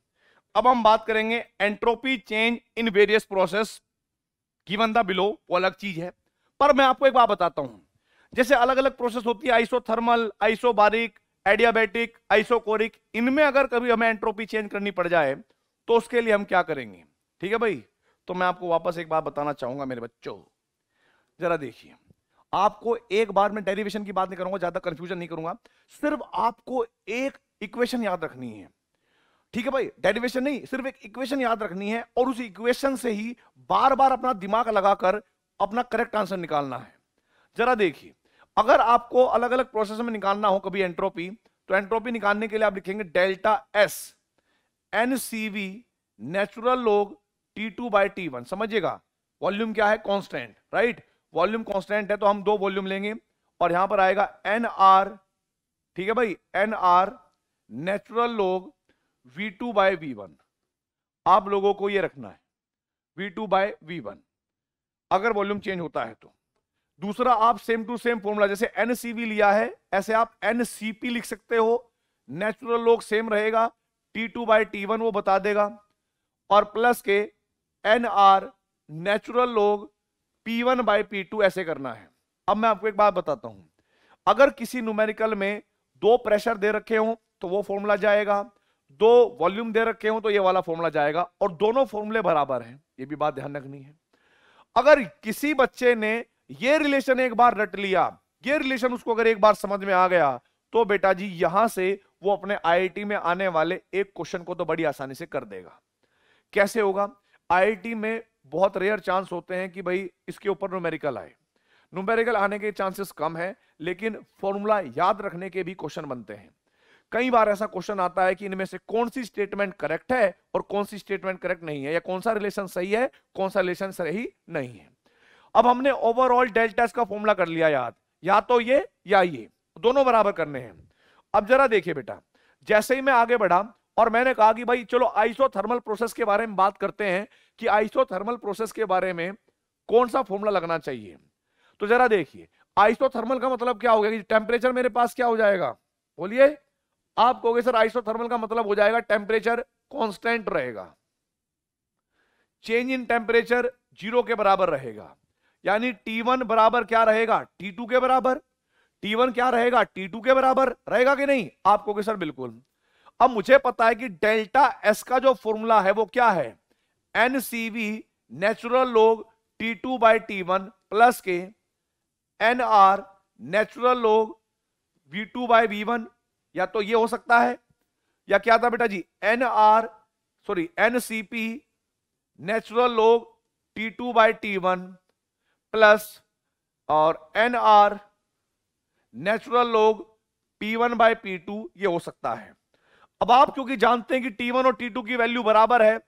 अब हम बात करेंगे entropy change in various process given the below वो अलग चीज है पर मैं आपको एक बात बताता हूं जैसे अलग अलग प्रोसेस होती है आइसोथर्मल आइसोबारिक एडियाबेटिक आइसोकोरिक इनमें अगर कभी हमें एंट्रोपी चेंज करनी पड़ जाए तो उसके लिए हम क्या करेंगे ठीक है भाई तो मैं आपको वापस एक बात बताना चाहूंगा मेरे बच्चों जरा देखिए आपको एक बार में डेरिवेशन की बात नहीं करूंगा ज्यादा कंफ्यूजन नहीं करूंगा सिर्फ आपको एक इक्वेशन याद रखनी है ठीक है भाई डेरिवेशन नहीं सिर्फ एक इक्वेशन याद रखनी है और उस इक्वेशन से ही बार बार अपना दिमाग लगाकर अपना करेक्ट आंसर निकालना है जरा देखिए अगर आपको अलग अलग प्रोसेस में निकालना हो कभी एंट्रोपी तो एंट्रोपी निकालने के लिए आप लिखेंगे delta S N C V natural log T two by T one समझिएगा वॉल्यूम क्या है कॉन्स्टेंट राइट वॉल्यूम कॉन्स्टेंट है तो हम दो वॉल्यूम लेंगे और यहां पर आएगा एन आर ठीक है भाई N R natural log V two by V one आप लोगों को ये रखना है V two by V one अगर वॉल्यूम चेंज होता है तो दूसरा आप सेम टू सेम फॉर्मूला जैसे एनसीवी लिया है ऐसे आप एनसीपी लिख सकते हो नेचुरल लोग सेम रहेगा T two by T one वो बता देगा और प्लस के N R natural log P one by P two ऐसे करना है अब मैं आपको एक बात बताता हूं अगर किसी न्यूमेरिकल में दो प्रेशर दे रखे हो तो वो फॉर्मूला जाएगा दो वॉल्यूम दे रखे हो तो ये वाला फॉर्मूला जाएगा और दोनों फॉर्मूले बराबर हैं ये भी बात ध्यान रखनी है अगर किसी बच्चे ने ये रिलेशन एक बार रट लिया ये रिलेशन उसको अगर एक बार समझ में आ गया तो बेटा जी यहां से वो अपने आईआईटी में आने वाले एक क्वेश्चन को तो बड़ी आसानी से कर देगा कैसे होगा आईआईटी में बहुत रेयर चांस होते हैं कि भाई इसके ऊपर न्यूमेरिकल आए न्यूमेरिकल आने के चांसेस कम है लेकिन फॉर्मूला याद रखने के भी क्वेश्चन बनते हैं कई बार ऐसा क्वेश्चन आता है कि इनमें से कौन सी स्टेटमेंट करेक्ट है और कौन सी स्टेटमेंट करेक्ट नहीं है या कौन सा रिलेशन सही है कौन सा रिलेशन सही नहीं है अब हमने ओवरऑल डेल्टा का फॉर्मूला कर लिया याद या तो ये या ये दोनों बराबर करने हैं अब जरा देखिए बेटा जैसे ही मैं आगे बढ़ा और मैंने कहा कि भाई चलो आइसोथर्मल प्रोसेस के बारे में बात करते हैं कि आइसोथर्मल प्रोसेस के बारे में कौन सा फॉर्मूला लगना चाहिए तो जरा देखिए आइसोथर्मल का मतलब क्या हो गया कि टेम्परेचर मेरे पास क्या हो जाएगा बोलिए आप कहोगे सर आइसोथर्मल का मतलब हो जाएगा टेम्परेचर कांस्टेंट रहेगा चेंज इन टेम्परेचर जीरो के बराबर रहेगा यानी T1 बराबर क्या रहेगा T2 के बराबर T1 क्या रहेगा T2 के बराबर रहेगा कि नहीं आप कहोगे सर बिल्कुल अब मुझे पता है कि डेल्टा एस का जो फॉर्मूला है वो क्या है N C V natural log T two by T one plus के N R natural log V two by V one या तो ये हो सकता है या क्या था बेटा ji N R sorry N C P natural log T two by T one plus और N R natural log P one by P two ये हो सकता है अब आप क्योंकि जानते हैं कि टी वन और टी टू की वैल्यू बराबर है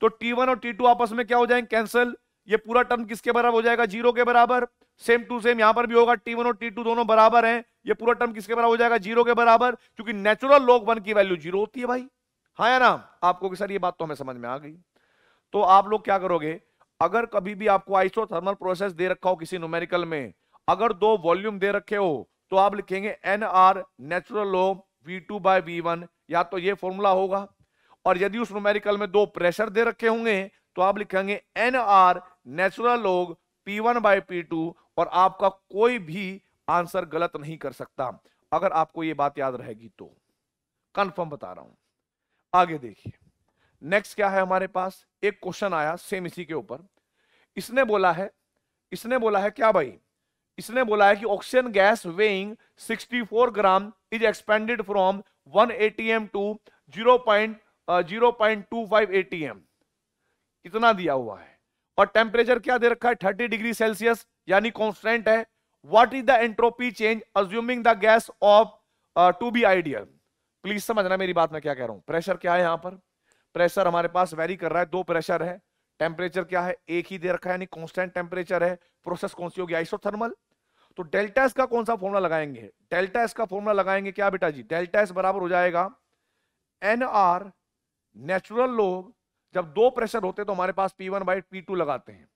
तो टी वन और टी टू आपस में क्या हो जाएंगे कैंसिल ये पूरा टर्म किसके बराबर हो जाएगा जीरो के बराबर सेम टू सेम यहां पर भी होगा टी वन और टी टू दोनों बराबर हैं ये पूरा टर्म किसके बराबर हो जाएगा जीरो के बराबर क्योंकि नेचुरल लॉग वन की वैल्यू जीरो होती है भाई हाँ या ना आपको सर ये बात तो हमें समझ में आ गई तो आप लोग क्या करोगे अगर कभी भी आपको आइसोथर्मल प्रोसेस दे रखा हो किसी न्यूमेरिकल में अगर दो वॉल्यूम दे रखे हो तो आप लिखेंगे N R natural log V two by V one या तो ये फॉर्मूला होगा और यदि उस न्यूमेरिकल में दो प्रेशर दे रखे होंगे तो आप लिखेंगे N R natural log P one by P two और आपका कोई भी आंसर गलत नहीं कर सकता अगर आपको ये बात याद रहेगी तो कंफर्म बता रहा हूं आगे देखिए नेक्स्ट क्या है हमारे पास एक क्वेश्चन आया सेम इसी के ऊपर इसने बोला है इसने बोला है क्या भाई इसने बोला है कि oxygen gas weighing 64 gram is expanded from 1 ATM to 0.0.25 ATM इतना दिया हुआ है और टेम्परेचर क्या दे रखा है थर्टी डिग्री सेल्सियस यानी कॉन्स्टेंट है what is the entropy change assuming the gas of to be ideal please समझना मेरी बात मैं क्या कह रहा हूं प्रेशर क्या है यहां पर प्रेशर हमारे पास वेरी कर रहा है दो प्रेशर है टेम्परेचर क्या है एक ही दे रखा है यानी कांस्टेंट टेम्परेचर है प्रोसेस कौन सी होगी आइसोथर्मल तो डेल्टा एस का कौन सा फॉर्मुला लगाएंगे डेल्टा एस का फॉर्मुला लगाएंगे क्या बेटा जी डेल्टा एस बराबर हो जाएगा एन आर नेचुरल लोग जब दो प्रेशर होते तो हमारे पास पी वन बाई पी लगाते हैं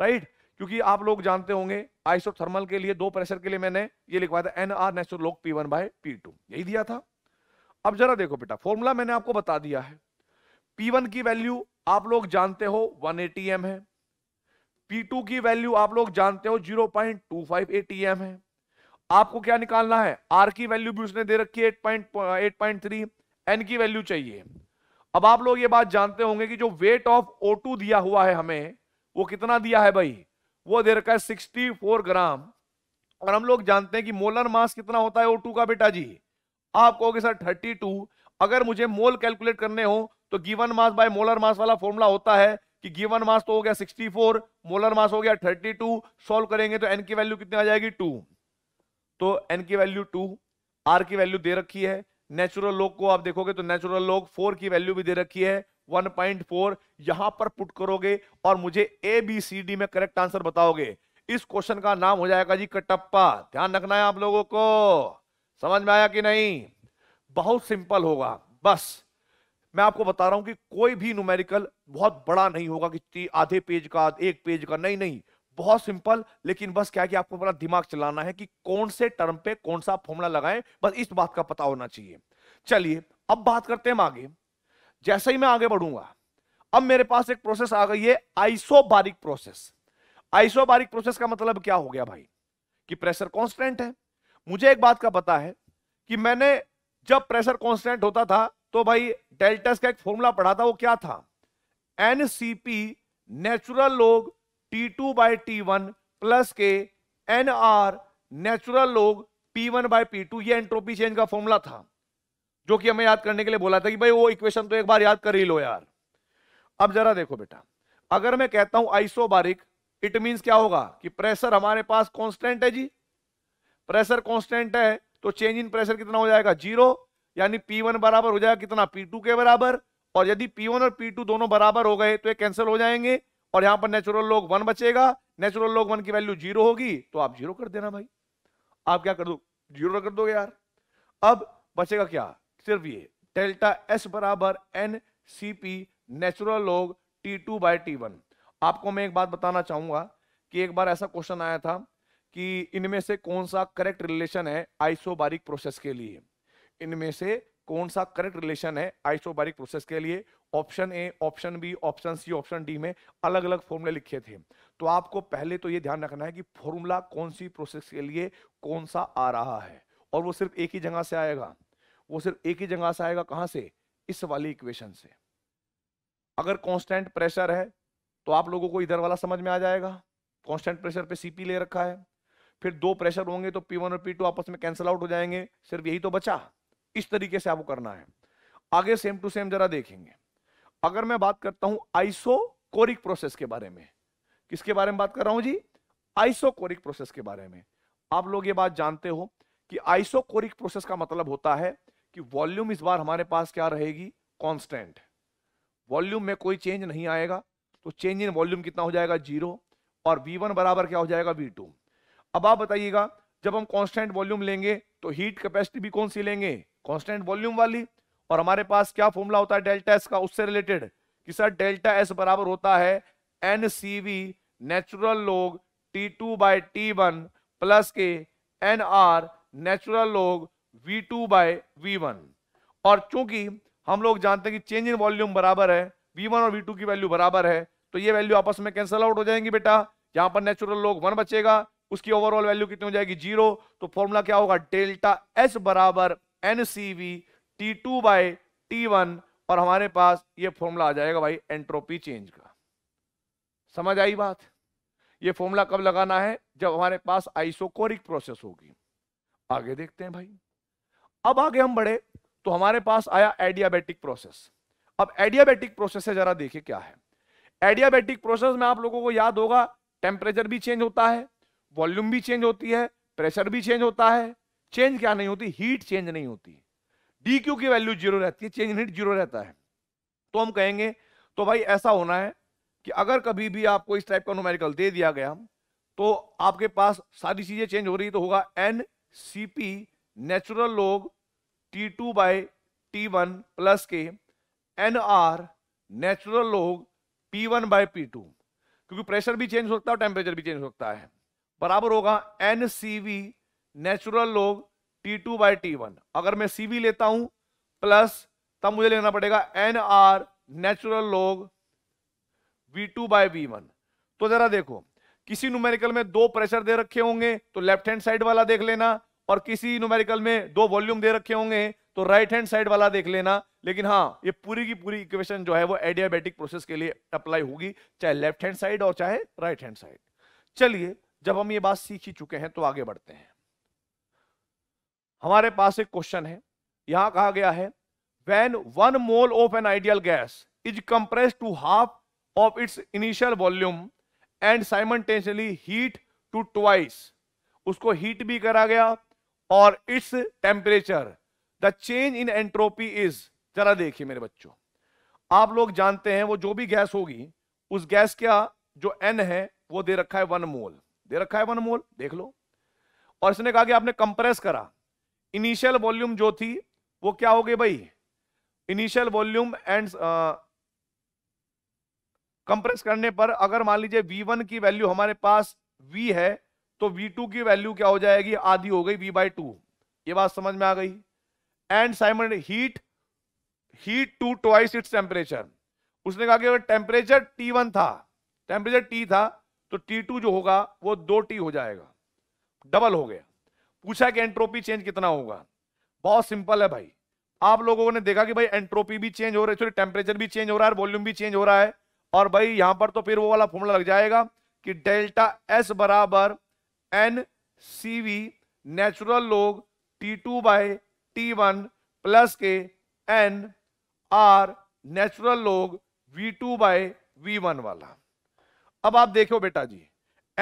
राइट क्योंकि आप लोग जानते होंगे आइसोथर्मल के लिए दो प्रेशर के लिए मैंने ये लिखवाया था N R natural log P one by P two यही दिया था अब जरा देखो बेटा फॉर्मूला मैंने आपको बता दिया है पी वन की वैल्यू आप लोग जानते हो वन एटीएम है पी टू की वैल्यू आप लोग जानते हो zero point two five AT है आपको क्या निकालना है आर की वैल्यू भी उसने दे रखी है eight point eight point three N की वैल्यू चाहिए अब आप लोग ये बात जानते होंगे कि जो वेट ऑफ O2 दिया हुआ है हमें वो कितना दिया है भाई वो दे रखा है 64 ग्राम और हम लोग जानते हैं कि मोलर मास कितना होता है O2 का बेटा जी आप कहोगे सर 32 अगर मुझे मोल कैलकुलेट करने हो तो given mass by molar mass वाला फॉर्मूला होता है कि गिवन मास तो हो गया 64 मोलर मास हो गया 32 सॉल्व करेंगे तो एन की वैल्यू कितनी आ जाएगी टू तो एन की वैल्यू टू आर की वैल्यू दे रखी है नेचुरल लोग को आप देखोगे तो नेचुरल लोग फोर की वैल्यू भी दे रखी है 1.4 पॉइंट यहां पर पुट करोगे और मुझे ए बी सी डी में करेक्ट आंसर बताओगे इस क्वेश्चन का नाम हो जाएगा जी कटप्पा ध्यान रखना है आप लोगों को समझ में आया कि नहीं बहुत सिंपल होगा बस मैं आपको बता रहा हूं कि कोई भी न्यूमेरिकल बहुत बड़ा नहीं होगा कि आधे पेज का एक पेज का नहीं नहीं बहुत सिंपल लेकिन बस क्या है कि आपको अपना दिमाग चलाना है कि कौन से टर्म पे कौन सा फॉर्मूला लगाएं बस इस बात का पता होना चाहिए चलिए अब बात करते हैं आगे जैसे ही मैं आगे बढ़ूंगा अब मेरे पास एक प्रोसेस आ गई है आइसोबारिक प्रोसेस आइसोबारिक प्रोसेस का मतलब क्या हो गया भाई कि प्रेशर कॉन्स्टेंट है मुझे एक बात का पता है कि मैंने जब प्रेशर कॉन्स्टेंट होता था तो भाई डेल्टस का एक फॉर्मूला पढ़ा था वो क्या था NCP natural log T two by T one plus के N R natural log P one by P two ये एंट्रोपी चेंज का फॉर्मूला था जो कि हमें याद करने के लिए बोला था कि भाई वो इक्वेशन तो एक बार याद कर ही लो यार अब जरा देखो बेटा अगर मैं कहता हूं बारिक इट मीन क्या होगा कि प्रेशर हमारे पास कॉन्स्टेंट है जी प्रेशर कॉन्स्टेंट है तो चेंज इन प्रेशर कितना हो जाएगा जीरो यानी पी वन बराबर हो जाएगा कितना पी टू के बराबर और यदि पी वन और पी टू दोनों बराबर हो गए तो ये कैंसिल हो जाएंगे और यहां पर नेचुरल लोग वन बचेगा नेचुरल लोग वन की वैल्यू जीरो होगी तो आप जीरो कर देना भाई आप क्या कर दो जीरो कर दो यार अब बचेगा क्या सिर्फ ये डेल्टा एस बराबर N C P natural log T two by T one आपको मैं एक बात बताना चाहूंगा कि एक बार ऐसा क्वेश्चन आया था कि इनमें से कौन सा करेक्ट रिलेशन है आइसोबारिक प्रोसेस के लिए इनमें से कौन सा करेक्ट रिलेशन है आइसोबारिक प्रोसेस के लिए option A option B option C option D में अलग अलग फॉर्मूले लिखे थे तो आपको पहले तो ये ध्यान रखना है कि फॉर्मूला कौन सी प्रोसेस के लिए कौन सा आ रहा है और वो सिर्फ एक ही जगह से आएगा वो सिर्फ एक ही जगह से आएगा कहां से इस वाली इक्वेशन से अगर कांस्टेंट प्रेशर है तो आप लोगों को इधर वाला समझ में आ जाएगा कांस्टेंट प्रेशर पे सीपी ले रखा है फिर दो प्रेशर होंगे तो पी वन और पी टू आपस में कैंसिल आउट हो जाएंगे सिर्फ यही तो बचा इस तरीके से आपको करना है आगे सेम टू सेम जरा देखेंगे अगर मैं बात करता हूं आइसोकोरिक प्रोसेस के बारे में किसके बारे में बात कर रहा हूं जी आइसोकोरिक प्रोसेस के बारे में आप लोग ये बात जानते हो कि आइसोकोरिक प्रोसेस का मतलब होता है कि वॉल्यूम इस बार हमारे पास क्या रहेगी कॉन्स्टेंट वॉल्यूम में कोई चेंज नहीं आएगा तो चेंज इन वॉल्यूम कितना हो जाएगा जीरो और V1 बराबर क्या हो जाएगा V2 अब आप बताइएगा जब हम कॉन्स्टेंट वॉल्यूम लेंगे तो हीट कैपेसिटी भी कौन सी लेंगे कॉन्स्टेंट वॉल्यूम वाली और हमारे पास क्या फॉर्मूला होता है डेल्टा एस का उससे रिलेटेड कि सर डेल्टा एस बराबर होता है N C V natural log T two by T one plus के N R natural log V two by V one और चूंकि हम लोग जानते हैं कि चेंज इन वॉल्यूम बराबर है वी वन और वी टू की वैल्यू बराबर है तो ये वैल्यू आपस में कैंसल आउट हो जाएंगी बेटा यहाँ पर नेचुरल लोग वन बचेगा उसकी ओवरऑल वैल्यू कितनी हो जाएगी जीरो तो फॉर्मूला क्या होगा डेल्टा एस बराबर N C V T two by T one और हमारे पास ये फॉर्मूला आ जाएगा भाई एंट्रोपी चेंज का समझ आई बात ये फॉर्मूला कब लगाना है जब हमारे पास आइसोकोरिक प्रोसेस होगी आगे देखते हैं भाई अब आगे हम बढ़े तो हमारे पास आया एडियाबेटिक प्रोसेस अब एडियाबेटिक प्रोसेस से जरा देखिए क्या है एडियाबेटिक प्रोसेस में आप लोगों को याद होगा टेम्परेचर भी चेंज होता है वॉल्यूम भी चेंज होती है प्रेशर भी चेंज होता है चेंज क्या नहीं होती हीट चेंज नहीं होती डी क्यू की वैल्यू जीरो रहती है चेंज यूनिट जीरो रहता है तो हम कहेंगे तो भाई ऐसा होना है कि अगर कभी भी आपको इस टाइप का नोमेरिकल दे दिया गया तो आपके पास सारी चीजें चेंज हो रही तो होगा N C P natural log T two by T one plus के N R natural log P one by P two क्योंकि प्रेशर भी चेंज हो सकता है और टेम्परेचर भी चेंज होता है बराबर होगा N C V natural log T two by T one अगर मैं सी वी लेता हूं प्लस तब मुझे लेना पड़ेगा N R natural log V two by V one तो जरा देखो किसी न्यूमेरिकल में दो प्रेशर दे रखे होंगे तो लेफ्ट हैंड साइड वाला देख लेना और किसी न्यूमेरिकल में दो वॉल्यूम दे रखे होंगे तो राइट हैंड साइड वाला देख लेना लेकिन हाँ ये पूरी की पूरी इक्वेशन जो है वो एडियाबेटिक प्रोसेस के लिए अप्लाई होगी चाहे लेफ्ट हैंड साइड और चाहे राइट हैंड साइड चलिए जब हम ये बात सीख ही चुके हैं तो आगे बढ़ते हैं हमारे पास एक क्वेश्चन है यहां कहा गया है when one mole of an ideal gas is compress to half of its initial volume and simultaneously heat to twice उसको हीट भी करा गया और its temperature the change in entropy is जरा देखिए मेरे बच्चों आप लोग जानते हैं वो जो भी गैस होगी उस गैस का जो एन है वो दे रखा है वन मोल दे रखा है वन मोल देख लो और इसने कहा कि आपने कंप्रेस करा इनिशियल वॉल्यूम जो थी वो क्या हो गई भाई इनिशियल वॉल्यूम एंड कंप्रेस करने पर अगर मान लीजिए V1 की वैल्यू हमारे पास V है तो V2 की वैल्यू क्या हो जाएगी आधी हो गई V बाई टू ये बात समझ में आ गई एंड साइमन heat heat to twice its temperature उसने कहा कि अगर टेम्परेचर T1 था टेम्परेचर T था तो T2 जो होगा वो दो टी हो जाएगा डबल हो गया पूछा कि एंट्रोपी चेंज कितना होगा बहुत सिंपल है भाई आप लोगों ने देखा कि भाई एंट्रोपी भी चेंज हो रही है टेम्परेचर भी चेंज हो रहा है वॉल्यूम भी चेंज हो रहा है और भाई यहां पर तो फिर वो वाला फॉर्मुला लग जाएगा कि डेल्टा एस बराबर N C V natural log T two by T one plus के N R natural log V two by V one वाला अब आप देखो बेटा जी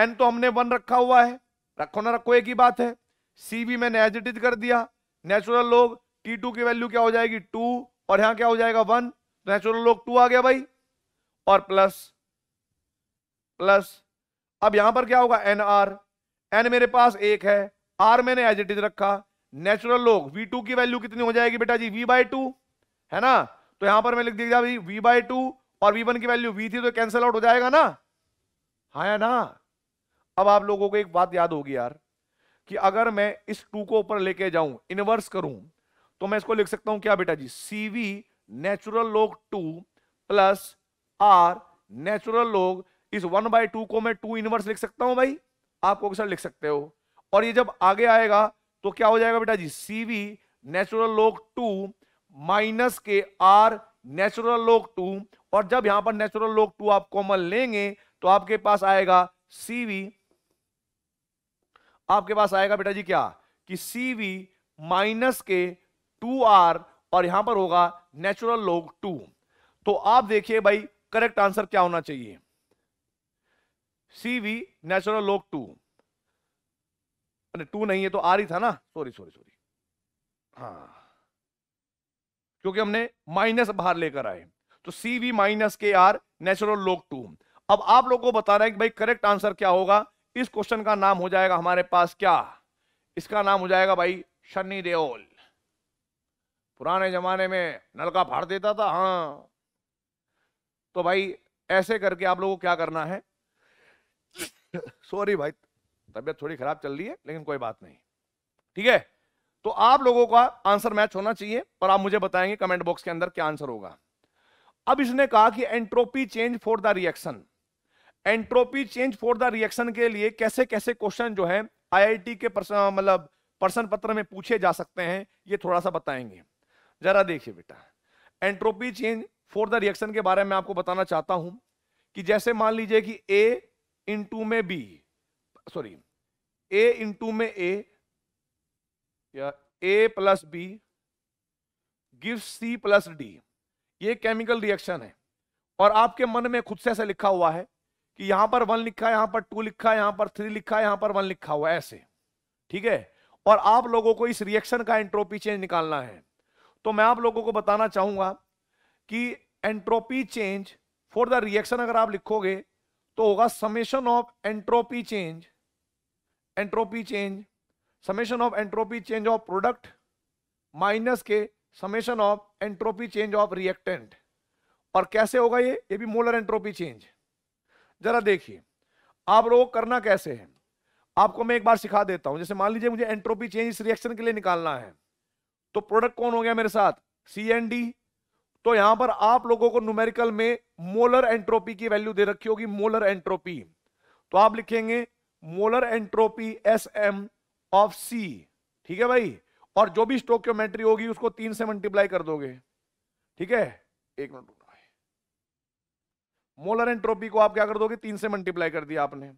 एन तो हमने वन रखा हुआ है रखो ना रखो एक ही बात है सी भी मैंने एज इट इज कर दिया नेचुरल लोग टी टू की वैल्यू क्या हो जाएगी टू और यहां क्या हो जाएगा वन नेचुरल लोग टू आ गया भाई और प्लस प्लस अब यहां पर क्या होगा एन आर एन मेरे पास एक है आर मैंने एज इट इज रखा नेचुरल लोग वी टू की वैल्यू कितनी हो जाएगी बेटा जी वी बाई टू है ना तो यहां पर मैं लिख दिया भाई वी बाई टू और वी वन की वैल्यू वी थी तो कैंसिल आउट हो जाएगा ना हाँ ना अब आप लोगों को एक बात याद होगी यार कि अगर मैं इस टू को ऊपर लेके जाऊं इनवर्स करूं तो मैं इसको लिख सकता हूं क्या बेटा जी CV natural log two plus R natural log इस वन बाई टू को मैं टू इनवर्स लिख सकता हूं भाई आप सर लिख सकते हो और ये जब आगे आएगा तो क्या हो जाएगा बेटा जी CV natural log two minus के आर नेचुरल लोग टू और जब यहां पर नेचुरल लोग टू आप कॉमन लेंगे तो आपके पास आएगा सीवी आपके पास आएगा बेटा जी क्या कि सी वी माइनस के टू आर और यहां पर होगा नेचुरल लोग टू तो आप देखिए भाई करेक्ट आंसर क्या होना चाहिए C V natural log two अरे टू नहीं है तो आर ही था ना सॉरी सॉरी सॉरी हाँ क्योंकि हमने माइनस बाहर लेकर आए तो सी वी माइनस के आर नेचुरल लोग टू अब आप लोगों को रहे हैं कि भाई करेक्ट आंसर क्या होगा इस क्वेश्चन का नाम हो जाएगा हमारे पास क्या इसका नाम हो जाएगा भाई शनि देओल पुराने जमाने में नलका फाड़ देता था हाँ तो भाई ऐसे करके आप लोगों को क्या करना है सॉरी भाई तबियत थोड़ी खराब चल रही है लेकिन कोई बात नहीं ठीक है तो आप लोगों का आंसर मैच होना चाहिए पर आप मुझे बताएंगे कमेंट बॉक्स के अंदर क्या आंसर होगा अब इसने कहा कि entropy change for the reaction entropy change for the reaction के लिए कैसे कैसे क्वेश्चन जो है आईआईटी के मतलब प्रश्न पत्र में पूछे जा सकते हैं ये थोड़ा सा बताएंगे जरा देखिए बेटा entropy change for the reaction के बारे में आपको बताना चाहता हूं कि जैसे मान लीजिए कि ए इंटू में बी सॉरी ए इंटू में ए या A plus B give C plus D ये केमिकल रिएक्शन है और आपके मन में खुद से ऐसा लिखा हुआ है कि यहां पर वन लिखा है यहां पर टू लिखा है यहां पर थ्री लिखा है यहां पर वन लिखा हुआ है ऐसे ठीक है और आप लोगों को इस रिएक्शन का एंट्रोपी चेंज निकालना है तो मैं आप लोगों को बताना चाहूंगा कि entropy change for the reaction अगर आप लिखोगे तो होगा summation of entropy change entropy change summation of entropy change of product minus के summation of entropy change of reactant और कैसे होगा ये ये भी मोलर एंट्रोपी चेंज जरा देखिए आप लोग करना कैसे है आपको मैं एक बार सिखा देता हूं जैसे मान लीजिए मुझे एंट्रोपी चेंज इस रिएक्शन के लिए निकालना है तो प्रोडक्ट कौन हो गया मेरे साथ सी एन डी तो यहां पर आप लोगों को न्यूमेरिकल में मोलर एंट्रोपी की वैल्यू दे रखी होगी मोलर एंट्रोपी तो आप लिखेंगे molar entropy S M of C ठीक है भाई और जो भी स्टोक्योमेट्री होगी उसको तीन से मल्टीप्लाई कर दोगे ठीक है एक मिनट मोलर एंट्रोपी को आप क्या कर दोगे तीन से मल्टीप्लाई कर दिया आपने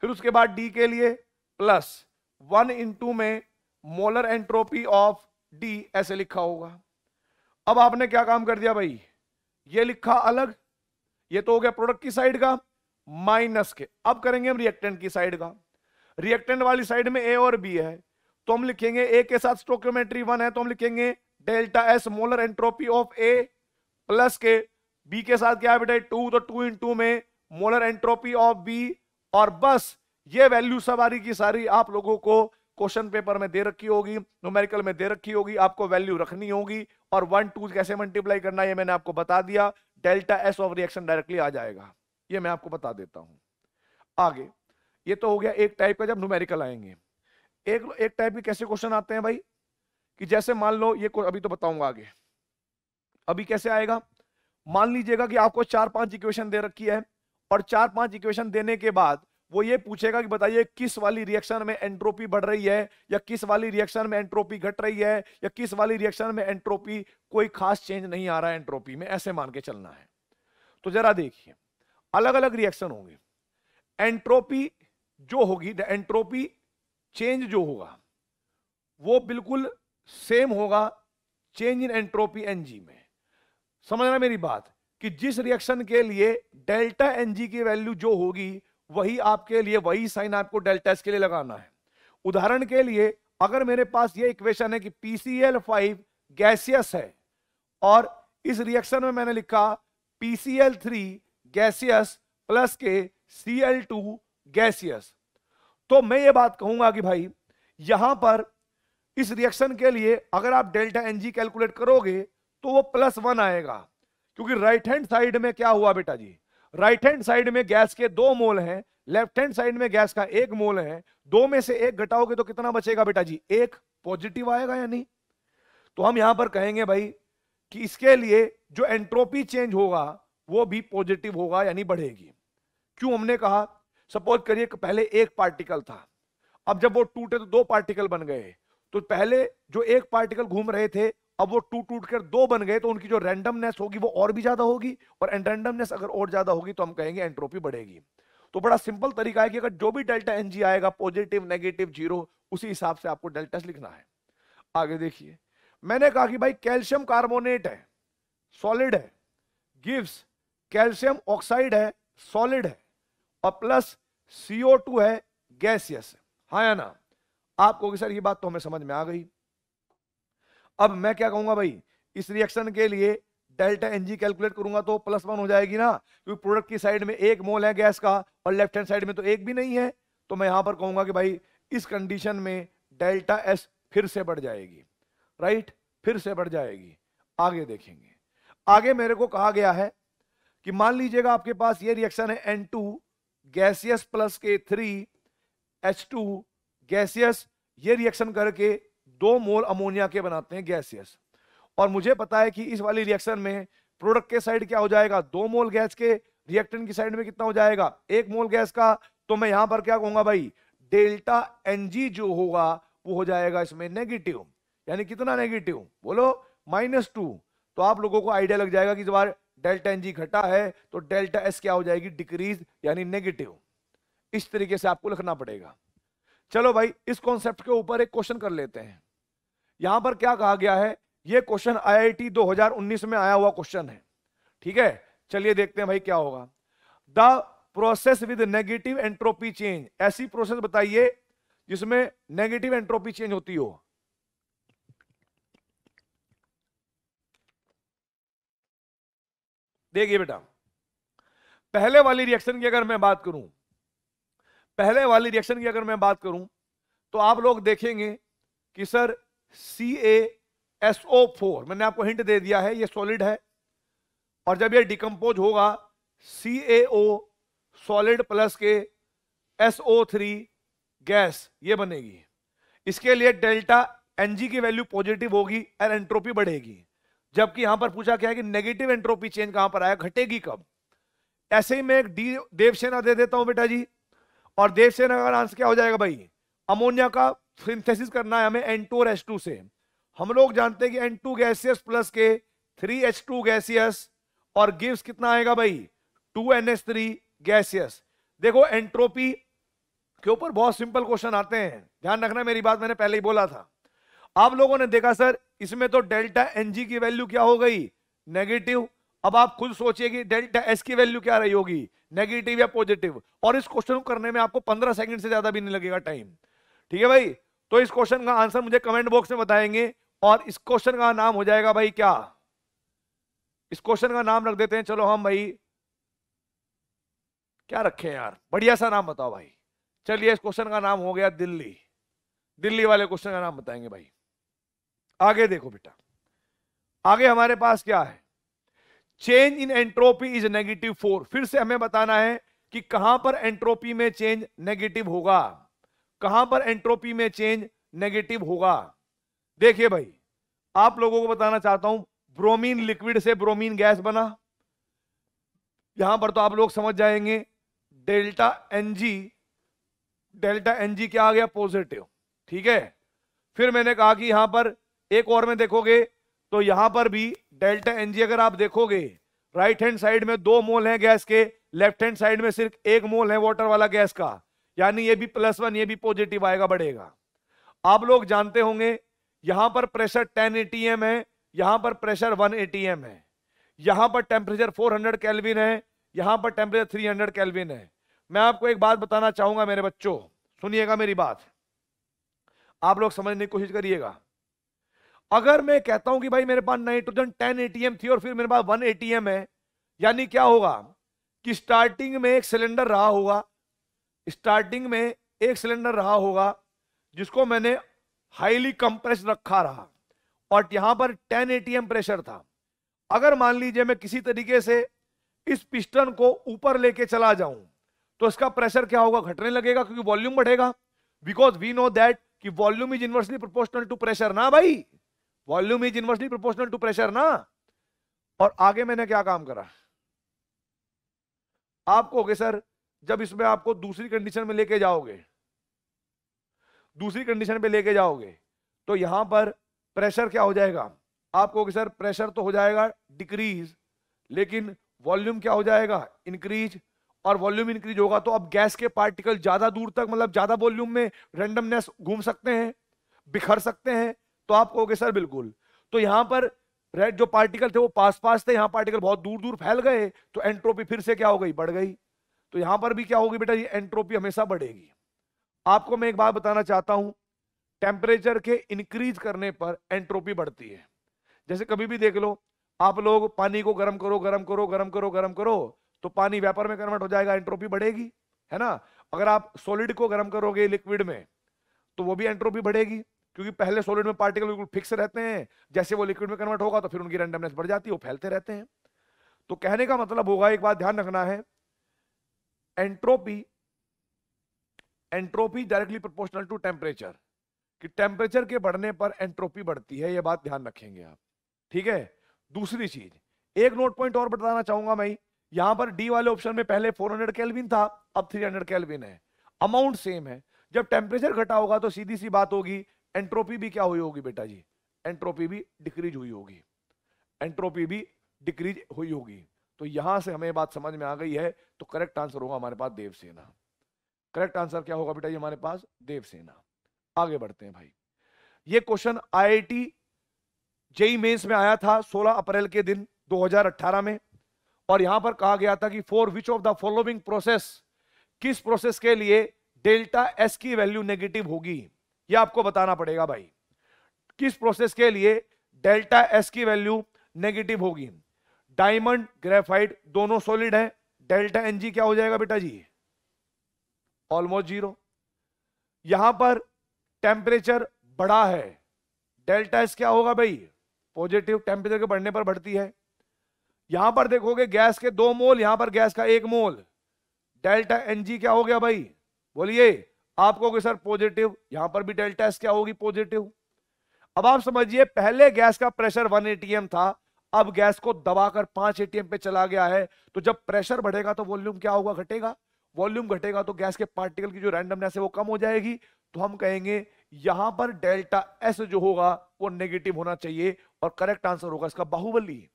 फिर उसके बाद डी के लिए प्लस वन इंटू में मोलर एंट्रोपी ऑफ डी ऐसे लिखा होगा अब आपने क्या काम कर दिया भाई ये लिखा अलग ये तो हो गया प्रोडक्ट की साइड का माइनस के अब करेंगे हम रिएक्टेंट की साइड का रिएक्टेंट वाली साइड में ए और बी है तो हम लिखेंगे ए के साथ स्टोक्योमेट्री वन है तो हम लिखेंगे delta S molar entropy of A plus के बी के साथ क्या है बेटा टू तो टू इन टू में मोलर एंट्रोपी ऑफ बी और बस ये वैल्यू सवारी की सारी आप लोगों को क्वेश्चन पेपर में दे रखी होगी न्यूमेरिकल में दे रखी होगी आपको वैल्यू रखनी होगी और वन टू कैसे मल्टीप्लाई करना ये मैंने आपको बता दिया delta S of reaction directly आ जाएगा ये मैं आपको बता देता हूं आगे ये तो हो गया एक टाइप का जब न्यूमेरिकल आएंगे एक एक टाइप के कैसे क्वेश्चन आते हैं भाई कि जैसे मान लो ये अभी तो बताऊंगा आगे अभी कैसे आएगा मान लीजिएगा कि आपको चार पांच इक्वेशन दे रखी है और चार पांच इक्वेशन देने के बाद वो ये पूछेगा कि बताइए किस वाली रिएक्शन में एंट्रोपी बढ़ रही है या किस वाली रिएक्शन में एंट्रोपी घट रही है या किस वाली रिएक्शन में एंट्रोपी कोई खास चेंज नहीं आ रहा है एंट्रोपी में ऐसे मान के चलना है तो जरा देखिए अलग अलग रिएक्शन होंगे एंट्रोपी जो होगी द एंट्रोपी चेंज जो होगा वो बिल्कुल सेम होगा चेंज इन एंट्रोपी एनजी में समझना मेरी बात कि जिस रिएक्शन के लिए डेल्टा एन जी की वैल्यू जो होगी वही आपके लिए वही साइन आपको डेल्टा एस के लिए लगाना है उदाहरण के लिए अगर मेरे पास ये इक्वेशन है कि पीसीएल फाइव गैसियस है और इस रिएक्शन में मैंने लिखा पीसीएल थ्री गैसियस प्लस के सी एल टू गैसियस तो मैं ये बात कहूंगा कि भाई यहां पर इस रिएक्शन के लिए अगर आप डेल्टा एनजी कैलकुलेट करोगे तो वो प्लस वन आएगा क्योंकि राइट हैंड साइड में क्या हुआ बेटा जी राइट हैंड साइड में गैस के दो मोल हैं लेफ्ट हैंड साइड में गैस का एक मोल है दो में से एक घटाओगे तो कितना बचेगा बेटा जी एक पॉजिटिव आएगा या नहीं तो हम यहां पर कहेंगे भाई कि इसके लिए जो एंट्रोपी चेंज होगा वो भी पॉजिटिव होगा यानी बढ़ेगी क्यों हमने कहा सपोज करिए पहले एक पार्टिकल था अब जब वो टूटे तो दो पार्टिकल बन गए तो पहले जो एक पार्टिकल घूम रहे थे अब वो टूट टूट कर दो बन गए तो उनकी जो रैंडमनेस होगी वो और भी ज्यादा होगी और रैंडमनेस अगर और ज्यादा होगी तो हम कहेंगे एंट्रोपी बढ़ेगी तो बड़ा सिंपल तरीका है कि अगर जो भी डेल्टा एन जी आएगा पॉजिटिव नेगेटिव जीरो उसी हिसाब से आपको डेल्टा लिखना है आगे देखिए मैंने कहा कि भाई कैल्शियम कार्बोनेट है सॉलिड है गिव्स कैल्शियम ऑक्साइड है सॉलिड है और प्लस सीओ टू है गैसियस हाँ या ना आपको सर ये बात तो हमें समझ में आ गई अब मैं क्या कहूंगा भाई इस रिएक्शन के लिए डेल्टा एनजी कैलकुलेट करूंगा तो प्लस वन हो जाएगी ना क्योंकि प्रोडक्ट की साइड में एक मोल है गैस का और लेफ्ट हैंड साइड में तो एक भी नहीं है तो मैं यहां पर कहूंगा कि भाई इस कंडीशन में डेल्टा एस फिर से बढ़ जाएगी राइट फिर से बढ़ जाएगी आगे देखेंगे आगे मेरे को कहा गया है कि मान लीजिएगा आपके पास ये रिएक्शन है एन टू गैसियस प्लस के थ्री एच टू गैसियस ये रिएक्शन करके दो मोल अमोनिया के बनाते हैं गैस यस और मुझे पता है कि इस वाली रिएक्शन में प्रोडक्ट के साइड क्या हो जाएगा दो मोल गैस के रिएक्टेंट की साइड में कितना हो जाएगा एक मोल गैस का तो मैं यहां पर क्या कहूंगा भाई डेल्टा एनजी जो होगा वो हो जाएगा इसमें नेगेटिव यानी कितना नेगेटिव बोलो माइनस टू तो आप लोगों को आइडिया लग जाएगा कि इस बार डेल्टा एनजी घटा है तो डेल्टा एस क्या हो जाएगी डिक्रीज यानी नेगेटिव इस तरीके से आपको लिखना पड़ेगा चलो भाई इस कॉन्सेप्ट के ऊपर एक क्वेश्चन कर लेते हैं यहां पर क्या कहा गया है ये क्वेश्चन आईआईटी 2019 में आया हुआ क्वेश्चन है ठीक है चलिए देखते हैं भाई क्या होगा the process with negative entropy change ऐसी प्रोसेस बताइए जिसमें नेगेटिव एंट्रोपी चेंज होती हो देखिए बेटा पहले वाली रिएक्शन की अगर मैं बात करूं पहले वाली रिएक्शन की अगर मैं बात करूं तो आप लोग देखेंगे कि sir C A S O four मैंने आपको हिंट दे दिया है ये सॉलिड है और जब ये डिकम्पोज होगा C A O solid plus के एस ओ थ्री गैस ये बनेगी इसके लिए डेल्टा एन जी की वैल्यू पॉजिटिव होगी और एंट्रोपी बढ़ेगी जबकि यहां पर पूछा गया है कि नेगेटिव एंट्रोपी चेंज कहां पर आया घटेगी कब ऐसे ही मैं एक डी देवसेना दे देता हूं बेटा जी और देवसेना का आंसर क्या हो जाएगा भाई अमोनिया का सिंथेसिस करना है हमें एन टू और एच टू से हम लोग जानते हैं कि एन टू गैसियस प्लस के थ्री एच टू गैसियस और गिव्स कितना आएगा भाई two N H three gaseous देखो एंट्रोपी के ऊपर बहुत सिंपल क्वेश्चन आते हैं ध्यान रखना मेरी बात मैंने पहले ही बोला था आप लोगों ने देखा सर इसमें तो डेल्टा एन जी की वैल्यू क्या हो गई नेगेटिव अब आप खुद सोचिए कि डेल्टा एस की वैल्यू क्या रही होगी नेगेटिव या पॉजिटिव और इस क्वेश्चन को करने में आपको पंद्रह सेकंड से ज्यादा भी नहीं लगेगा टाइम ठीक है भाई तो इस क्वेश्चन का आंसर मुझे कमेंट बॉक्स में बताएंगे और इस क्वेश्चन का नाम हो जाएगा भाई क्या इस क्वेश्चन का नाम रख देते हैं चलो हम भाई क्या रखें यार बढ़िया सा नाम बताओ भाई चलिए इस क्वेश्चन का नाम हो गया दिल्ली दिल्ली वाले क्वेश्चन का नाम बताएंगे भाई आगे देखो बेटा आगे हमारे पास क्या है change in entropy is negative for फिर से हमें बताना है कि कहां पर एंट्रोपी में चेंज नेगेटिव होगा कहां पर एंट्रोपी में चेंज नेगेटिव होगा देखिए भाई आप लोगों को बताना चाहता हूं ब्रोमीन लिक्विड से ब्रोमीन गैस बना यहां पर तो आप लोग समझ जाएंगे डेल्टा एनजी डेल्टा एनजी क्या आ गया पॉजिटिव ठीक है फिर मैंने कहा कि यहां पर एक और में देखोगे तो यहां पर भी डेल्टा एनजी अगर आप देखोगे राइट हैंड साइड में दो मोल है गैस के लेफ्ट हैंड साइड में सिर्फ एक मोल है वाटर वाला गैस का यानी ये भी प्लस वन ये भी पॉजिटिव आएगा बढ़ेगा आप लोग जानते होंगे यहां पर प्रेशर टेन एटीएम है यहां पर प्रेशर वन एटीएम है यहां पर टेम्परेचर 400 कैलविन है यहां पर टेम्परेचर 300 कैलविन है मैं आपको एक बात बताना चाहूंगा मेरे बच्चों सुनिएगा मेरी बात आप लोग समझने की कोशिश करिएगा अगर मैं कहता हूं कि भाई मेरे पास नाइट्रोजन टेन एटीएम थी और फिर मेरे पास वन एटीएम है यानी क्या होगा कि स्टार्टिंग में एक सिलेंडर रहा होगा स्टार्टिंग में एक सिलेंडर रहा होगा जिसको मैंने हाईली कंप्रेस रखा रहा और यहां पर 10 एटीएम प्रेशर था अगर मान लीजिए मैं किसी तरीके से इस पिस्टन को ऊपर लेके चला जाऊं तो इसका प्रेशर क्या होगा घटने लगेगा क्योंकि वॉल्यूम बढ़ेगा बिकॉज वी नो दैट कि volume is inversely proportional to pressure ना भाई volume is inversely proportional to pressure ना और आगे मैंने क्या काम करा आपको सर जब इसमें आपको दूसरी कंडीशन में लेके जाओगे दूसरी कंडीशन पे लेके जाओगे तो यहां पर प्रेशर क्या हो जाएगा आपको कि सर प्रेशर तो हो जाएगा डिक्रीज लेकिन वॉल्यूम क्या हो जाएगा इंक्रीज और वॉल्यूम इंक्रीज होगा तो अब गैस के पार्टिकल ज्यादा दूर तक मतलब ज्यादा वॉल्यूम में रेंडमनेस घूम सकते हैं बिखर सकते हैं तो आप कहोगे सर बिल्कुल तो यहां पर रेड जो पार्टिकल थे वो पास पास थे यहां पार्टिकल बहुत दूर दूर फैल गए तो एंट्रोपी फिर से क्या हो गई बढ़ गई तो यहां पर भी क्या होगी बेटा ये एंट्रोपी हमेशा बढ़ेगी आपको मैं एक बात बताना चाहता हूं टेम्परेचर के इंक्रीज करने पर एंट्रोपी बढ़ती है जैसे कभी भी देख लो आप लोग पानी को गर्म करो गर्म करो गर्म करो गर्म करो तो पानी व्यापार में कन्वर्ट हो जाएगा एंट्रोपी बढ़ेगी है ना अगर आप सॉलिड को गर्म करोगे लिक्विड में तो वो भी एंट्रोपी बढ़ेगी क्योंकि पहले सॉलिड में पार्टिकल बिल्कुल फिक्स रहते हैं जैसे वो लिक्विड में कन्वर्ट होगा तो फिर उनकी रैंडमनेस बढ़ जाती है वो फैलते रहते हैं तो कहने का मतलब होगा एक बात ध्यान रखना है entropy entropy directly proportional to temperature कि टेम्परेचर के बढ़ने पर एंट्रोपी बढ़ती है यह बात ध्यान रखेंगे आप ठीक है दूसरी चीज एक नोट पॉइंट और बताना चाहूंगा मैं यहां पर डी वाले ऑप्शन में पहले 400 हंड्रेड केल्विन था अब 300 हंड्रेड केल्विन है अमाउंट सेम है जब टेम्परेचर घटा होगा तो सीधी सी बात होगी एंट्रोपी भी क्या हुई होगी बेटा जी एंट्रोपी भी डिक्रीज हुई होगी एंट्रोपी भी डिक्रीज हुई होगी तो यहां से हमें बात समझ में आ गई है तो करेक्ट आंसर होगा हमारे पास देवसेना करेक्ट आंसर क्या होगा बेटा ये हमारे पास देवसेना आगे बढ़ते हैं भाई ये क्वेश्चन आईआईटी जेई मेंस में आया था 16 अप्रैल के दिन 2018 में और यहां पर कहा गया था कि for which of the following process किस प्रोसेस के लिए डेल्टा एस की वैल्यू नेगेटिव होगी ये आपको बताना पड़ेगा भाई किस प्रोसेस के लिए डेल्टा एस की वैल्यू नेगेटिव होगी डायमंड ग्रेफाइट दोनों सॉलिड है डेल्टा एनजी क्या हो जाएगा बेटा जी ऑलमोस्ट जीरो यहां पर टेम्परेचर बढ़ा है डेल्टा एस क्या होगा भाई पॉजिटिव टेम्परेचर के बढ़ने पर बढ़ती है यहां पर देखोगे गैस के दो मोल यहां पर गैस का एक मोल डेल्टा एनजी क्या हो गया भाई बोलिए आपको कि सर पॉजिटिव यहां पर भी डेल्टा एस क्या होगी पॉजिटिव अब आप समझिए पहले गैस का प्रेशर 1 एटीएम था अब गैस को दबाकर पांच एटीएम पे चला गया है तो जब प्रेशर बढ़ेगा तो वॉल्यूम क्या होगा घटेगा वॉल्यूम घटेगा तो गैस के पार्टिकल की जो रैंडमनेस है वो कम हो जाएगी तो हम कहेंगे यहां पर डेल्टा एस जो होगा वो नेगेटिव होना चाहिए और करेक्ट आंसर होगा इसका बाहुबली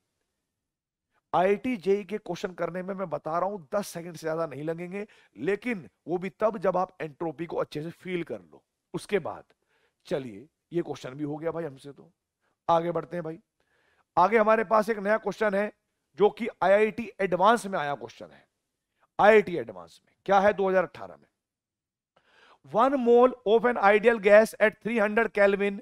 टी जेई e के क्वेश्चन करने में मैं बता रहा हूं दस सेकंड से ज्यादा नहीं लगेंगे लेकिन वो भी तब जब आप एंट्रोपी को अच्छे से फील कर लो उसके बाद चलिए ये क्वेश्चन भी हो गया भाई हमसे तो आगे बढ़ते हैं भाई आगे हमारे पास एक नया क्वेश्चन है जो कि आईआईटी एडवांस में आया क्वेश्चन है आईआईटी एडवांस में क्या है 2018 में one mole of an ideal gas at 300 kelvin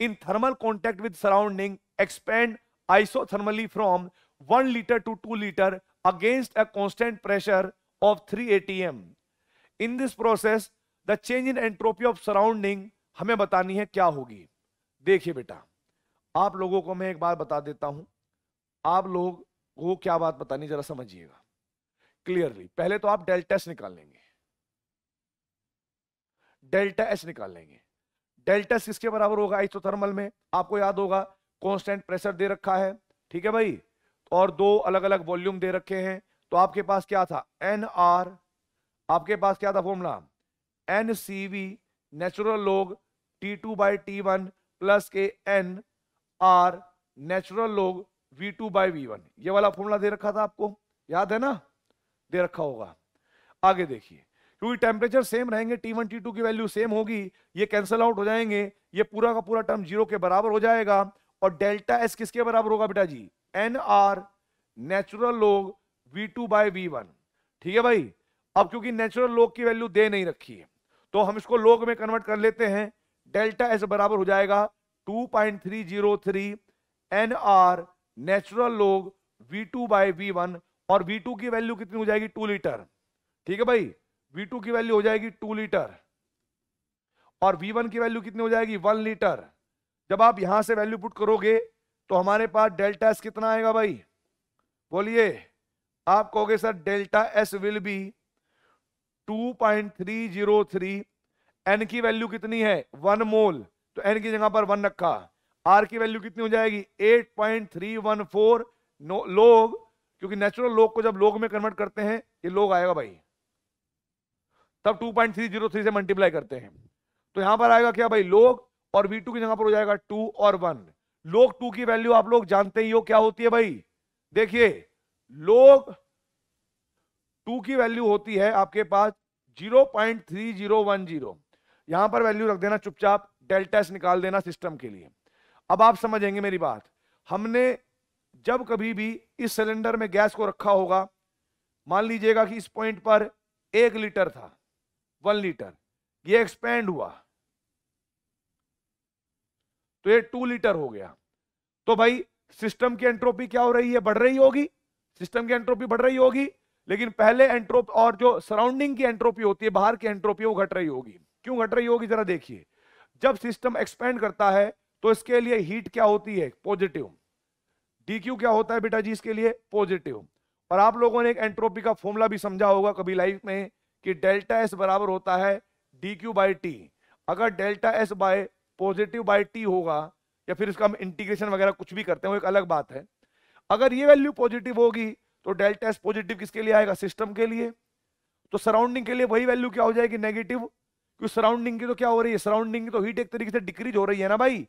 in thermal contact with surrounding expand isothermally from one litre to two litre against a constant pressure of three atm. In this process the change in entropy of surrounding हमें बतानी है क्या होगी देखिए बेटा आप लोगों को मैं एक बात बता देता हूं आप लोग वो क्या बात बतानी जरा समझिएगा क्लियरली पहले तो आप डेल्टा एस निकाल लेंगे डेल्टा एस निकाल लेंगे डेल्टा एस किसके बराबर होगा आइसोथर्मल में आपको याद होगा कांस्टेंट प्रेशर दे रखा है ठीक है भाई और दो अलग अलग वॉल्यूम दे रखे हैं तो आपके पास क्या था एन आर आपके पास क्या था formula N C V natural log T two by T one plus के N R natural log V2 to by V one ये वाला फॉर्मूला दे रखा था आपको याद है ना दे रखा होगा आगे देखिए क्योंकि टेम्परेचर सेम रहेंगे T1 T2 की वैल्यू सेम होगी ये कैंसल आउट हो जाएंगे ये पूरा का पूरा टर्म जीरो के बराबर हो जाएगा और डेल्टा एस किसके बराबर होगा बेटा ji N R natural log V2 to by V one ठीक है भाई अब क्योंकि नेचुरल लोग की वैल्यू दे नहीं रखी है तो हम इसको लोग में कन्वर्ट कर लेते हैं डेल्टा एस बराबर हो जाएगा 2.303 NR natural log V2 bye V1 और V2 की वैल्यू कितनी हो जाएगी टू लीटर ठीक है भाई V2 की वैल्यू हो जाएगी टू लीटर और V1 की वैल्यू कितनी हो जाएगी वन लीटर जब आप यहां से वैल्यू पुट करोगे तो हमारे पास डेल्टा एस कितना आएगा भाई बोलिए आप कहोगे sir delta S will be 2.303 N की वैल्यू कितनी है वन मोल तो एन की जगह पर वन रखा आर की वैल्यू कितनी हो जाएगी at point three one four log क्योंकि नेचुरल लोग को जब लोग में कन्वर्ट करते हैं ये लोग आएगा भाई तब 2.303 से मल्टीप्लाई करते हैं तो यहां पर आएगा क्या भाई लोग और वी की जगह पर हो जाएगा टू और वन लोग टू की वैल्यू आप लोग जानते ही हो क्या होती है भाई देखिए लोग टू की वैल्यू होती है आपके पास 0.3010 यहां पर वैल्यू रख देना चुपचाप डेल्टा एस निकाल देना सिस्टम के लिए अब आप समझेंगे मेरी बात हमने जब कभी भी इस सिलेंडर में गैस को रखा होगा मान लीजिएगा कि इस पॉइंट पर एक लीटर था वन लीटर ये एक्सपेंड हुआ तो ये टू लीटर हो गया तो भाई सिस्टम की एंट्रोपी क्या हो रही है बढ़ रही होगी सिस्टम की एंट्रोपी बढ़ रही होगी लेकिन पहले एंट्रोप और जो सराउंडिंग की एंट्रोपी होती है बाहर की एंट्रोपी वो घट रही होगी क्यों घट रही होगी जरा देखिए जब सिस्टम एक्सपेंड करता है तो इसके लिए हीट क्या होती है पॉजिटिव डी क्या होता है बेटा जी इसके लिए पॉजिटिव और आप लोगों ने एक एंट्रोपी का फॉर्मूला भी समझा होगा कभी लाइफ में कि डेल्टा एस बराबर होता है डी क्यू बाई टी अगर delta S by positive by T होगा या फिर इसका हम इंटीग्रेशन वगैरह कुछ भी करते हैं वो एक अलग बात है अगर ये वैल्यू पॉजिटिव होगी तो डेल्टा एस पॉजिटिव किसके लिए आएगा सिस्टम के लिए तो सराउंडिंग के लिए वही वैल्यू क्या हो जाएगी नेगेटिव क्योंकि सराउंडिंग की तो क्या हो रही है सराउंडिंग की तो हीट एक तरीके से डिक्रीज हो रही है ना भाई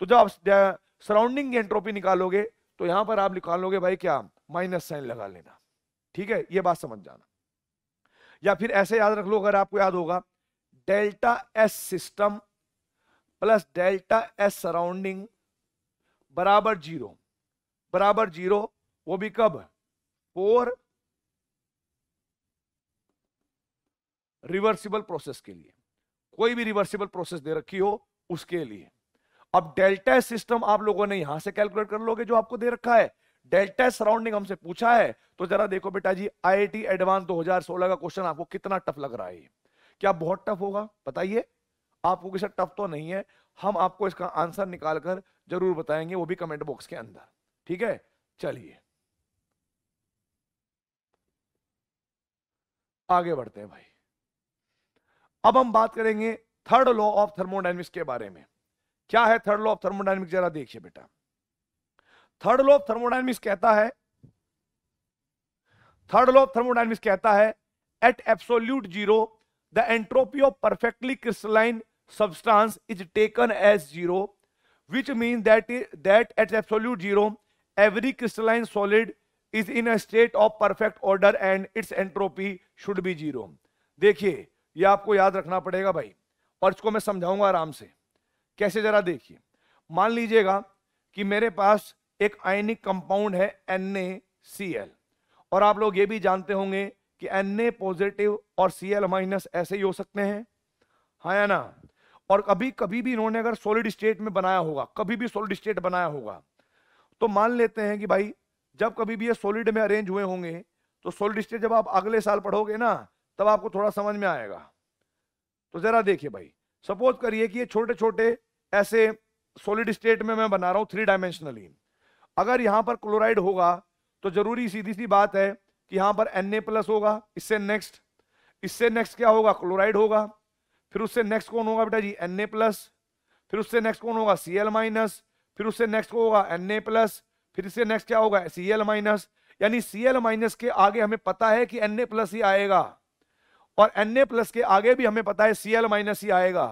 तो जब आप सराउंडिंग की एंट्रोपी निकालोगे तो यहां पर आप निकालोगे भाई क्या माइनस साइन लगा लेना ठीक है ये बात समझ जाना या फिर ऐसे याद रख लो अगर आपको याद होगा delta S system plus delta S surrounding बराबर जीरो बराबर जीरो वो भी कब फोर रिवर्सिबल प्रोसेस के लिए कोई भी रिवर्सिबल प्रोसेस दे रखी हो उसके लिए अब डेल्टा सिस्टम आप लोगों ने यहां से कैलकुलेट कर लोगे जो आपको दे रखा है डेल्टा सराउंडिंग हमसे पूछा है तो जरा देखो बेटा जी आई एडवांस 2016 का क्वेश्चन आपको कितना टफ लग रहा है क्या बहुत टफ होगा बताइए आपको किसी टफ तो नहीं है हम आपको इसका आंसर निकालकर जरूर बताएंगे वो भी कमेंट बॉक्स के अंदर ठीक है चलिए आगे बढ़ते हैं भाई अब हम बात करेंगे थर्ड लॉ ऑफ थर्मोडाइनमिक्स के बारे में क्या है थर्ड लॉ ऑफ थर्मोडाइनमिक्स जरा देखिए बेटा थर्ड लॉ ऑफ थर्मोडाइनमिक्स कहता है थर्ड लॉ ऑफ थर्मोडाइनमिक्स कहता है at absolute zero the entropy of perfectly crystalline substance is taken as zero which means that that at absolute zero every crystalline solid is in a state of perfect order and its entropy should be zero देखिए ये आपको याद रखना पड़ेगा भाई और इसको मैं समझाऊंगा आराम से कैसे जरा देखिए मान लीजिएगा कि मेरे पास एक आयनिक कंपाउंड है एन और आप लोग ये भी जानते होंगे कि एन पॉजिटिव और सी माइनस ऐसे ही हो सकते हैं हाँ या ना और कभी कभी भी इन्होंने अगर सॉलिड स्टेट में बनाया होगा कभी भी सॉलिड स्टेट बनाया होगा तो मान लेते हैं कि भाई जब कभी भी ये सॉलिड में अरेंज हुए होंगे तो सॉलिड स्टेट जब आप अगले साल पढ़ोगे ना तब आपको थोड़ा समझ में आएगा तो ज़रा देखिए भाई सपोज करिए कि ये छोटे छोटे ऐसे सॉलिड स्टेट में मैं बना रहा हूं थ्री डायमेंशनली अगर यहां पर क्लोराइड होगा तो जरूरी सीधी सी बात है कि यहां पर एन प्लस होगा इससे नेक्स्ट इससे नेक्स्ट क्या होगा क्लोराइड होगा फिर उससे नेक्स्ट कौन होगा बेटा जी एन प्लस फिर उससे नेक्स्ट कौन होगा सी माइनस फिर उससे नेक्स्ट होगा एन प्लस फिर इससे नेक्स्ट क्या होगा सी माइनस यानी सी माइनस के आगे हमें पता है कि एन प्लस ही आएगा और एन प्लस के आगे भी हमें पता है सी एल माइनस ही आएगा